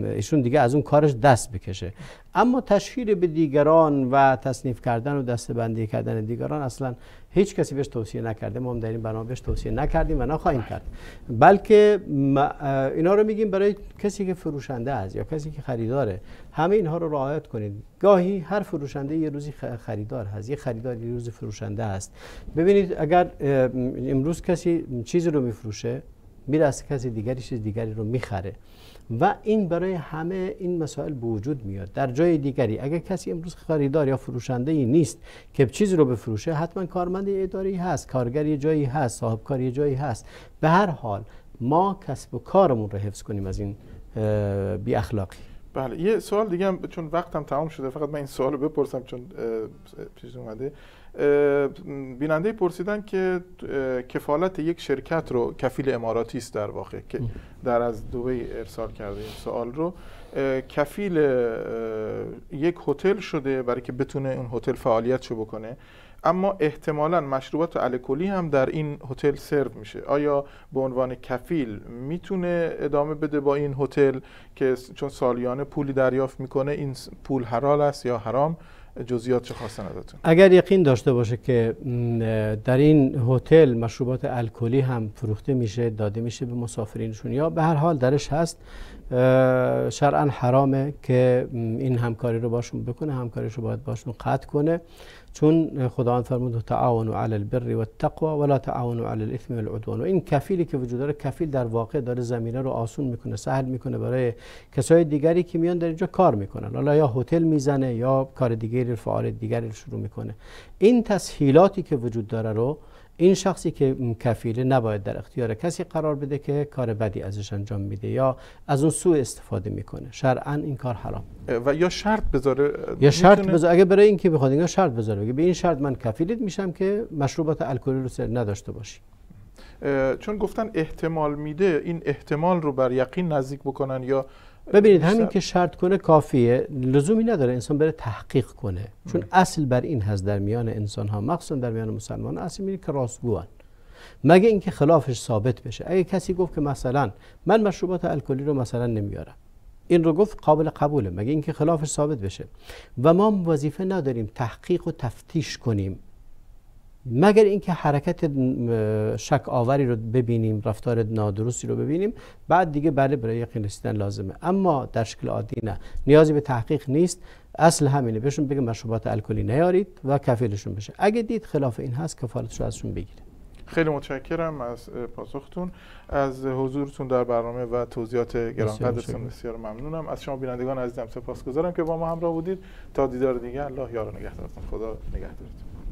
ایشون دیگه از اون کارش دست بکشه اما تشهیر به دیگران و تصنیف کردن و دست بندی کردن دیگران اصلا هیچ کسی بهش توصیه نکرده ما هم در این برنامه بهش توصیه نکردیم و نخواهیم کرد بلکه اینا رو میگیم برای کسی که فروشنده است یا کسی که خریداره همه اینها رو رعایت کنید گاهی هر فروشنده یه روزی خریدار هست یه خریدار یه روز فروشنده است ببینید اگر امروز کسی چیزی رو میفروشه میره از کسی دیگری چیز دیگری رو میخره و این برای همه این مسائل به وجود میاد در جای دیگری اگر کسی امروز خریدار یا فروشنده ای نیست که چیزی رو بفروشه حتما کارمند اداری هست کارگر یه جایی هست صاحب کار یه جایی هست به هر حال ما کسب و کارمون رو حفظ کنیم از این بی اخلاقی بله یه سوال دیگه هم چون وقتم تمام شده فقط من این سوال رو بپرسم چون چیز اومده بیننده پرسیدن که کفالت یک شرکت رو کفیل اماراتی است در واقع که در از دبی ارسال کرده این سوال رو کفیل یک هتل شده برای که بتونه اون هتل شو بکنه اما احتمالا مشروبات الکلی هم در این هتل سرو میشه آیا به عنوان کفیل میتونه ادامه بده با این هتل که چون سالیانه پولی دریافت میکنه این پول حلال است یا حرام جزئیات خواستن ازتون اگر یقین داشته باشه که در این هتل مشروبات الکلی هم فروخته میشه داده میشه به مسافرینشون یا به هر حال درش هست شرعا حرامه که این همکاری رو باشون بکنه همکاریش رو باید باشون قطع کنه چون خداوند فرمود تعاونوا علی البر و و ولا تعاونوا علی الاثم و العدوان و این کفیلی که وجود داره کفیل در واقع داره زمینه رو آسون میکنه سهل میکنه برای کسای دیگری که میان در اینجا کار میکنن حالا یا هتل میزنه یا کار دیگری فعال دیگری شروع میکنه این تسهیلاتی که وجود داره رو این شخصی که کفیله نباید در اختیار کسی قرار بده که کار بدی ازش انجام میده یا از اون سوء استفاده میکنه شرعا این کار حرام و یا شرط بذاره یا شرط بذاره اگه برای اینکه بخواد اینا شرط بذاره بگه به این شرط من کفیلت میشم که مشروبات الکلی رو سر نداشته باشی چون گفتن احتمال میده این احتمال رو بر یقین نزدیک بکنن یا ببینید همین که شرط کنه کافیه لزومی نداره انسان بره تحقیق کنه چون اصل بر این هست در میان انسان ها مخصوصا در میان مسلمان اصل میره که راستگوان مگه اینکه خلافش ثابت بشه اگه کسی گفت که مثلا من مشروبات الکلی رو مثلا نمیارم این رو گفت قابل قبوله مگه اینکه خلافش ثابت بشه و ما وظیفه نداریم تحقیق و تفتیش کنیم مگر اینکه حرکت شک آوری رو ببینیم رفتار نادرستی رو ببینیم بعد دیگه بله برای یقین رسیدن لازمه اما در شکل عادی نه نیازی به تحقیق نیست اصل همینه بهشون بگه مشروبات الکلی نیارید و کفیلشون بشه اگه دید خلاف این هست کفالتش رو ازشون بگیره خیلی متشکرم از پاسختون از حضورتون در برنامه و توضیحات گرانقدرتون بسیار ممنونم از شما بینندگان عزیزم سپاسگزارم که با ما همراه بودید تا دیدار دیگه الله یار نگهدارتون خدا نگهدارتون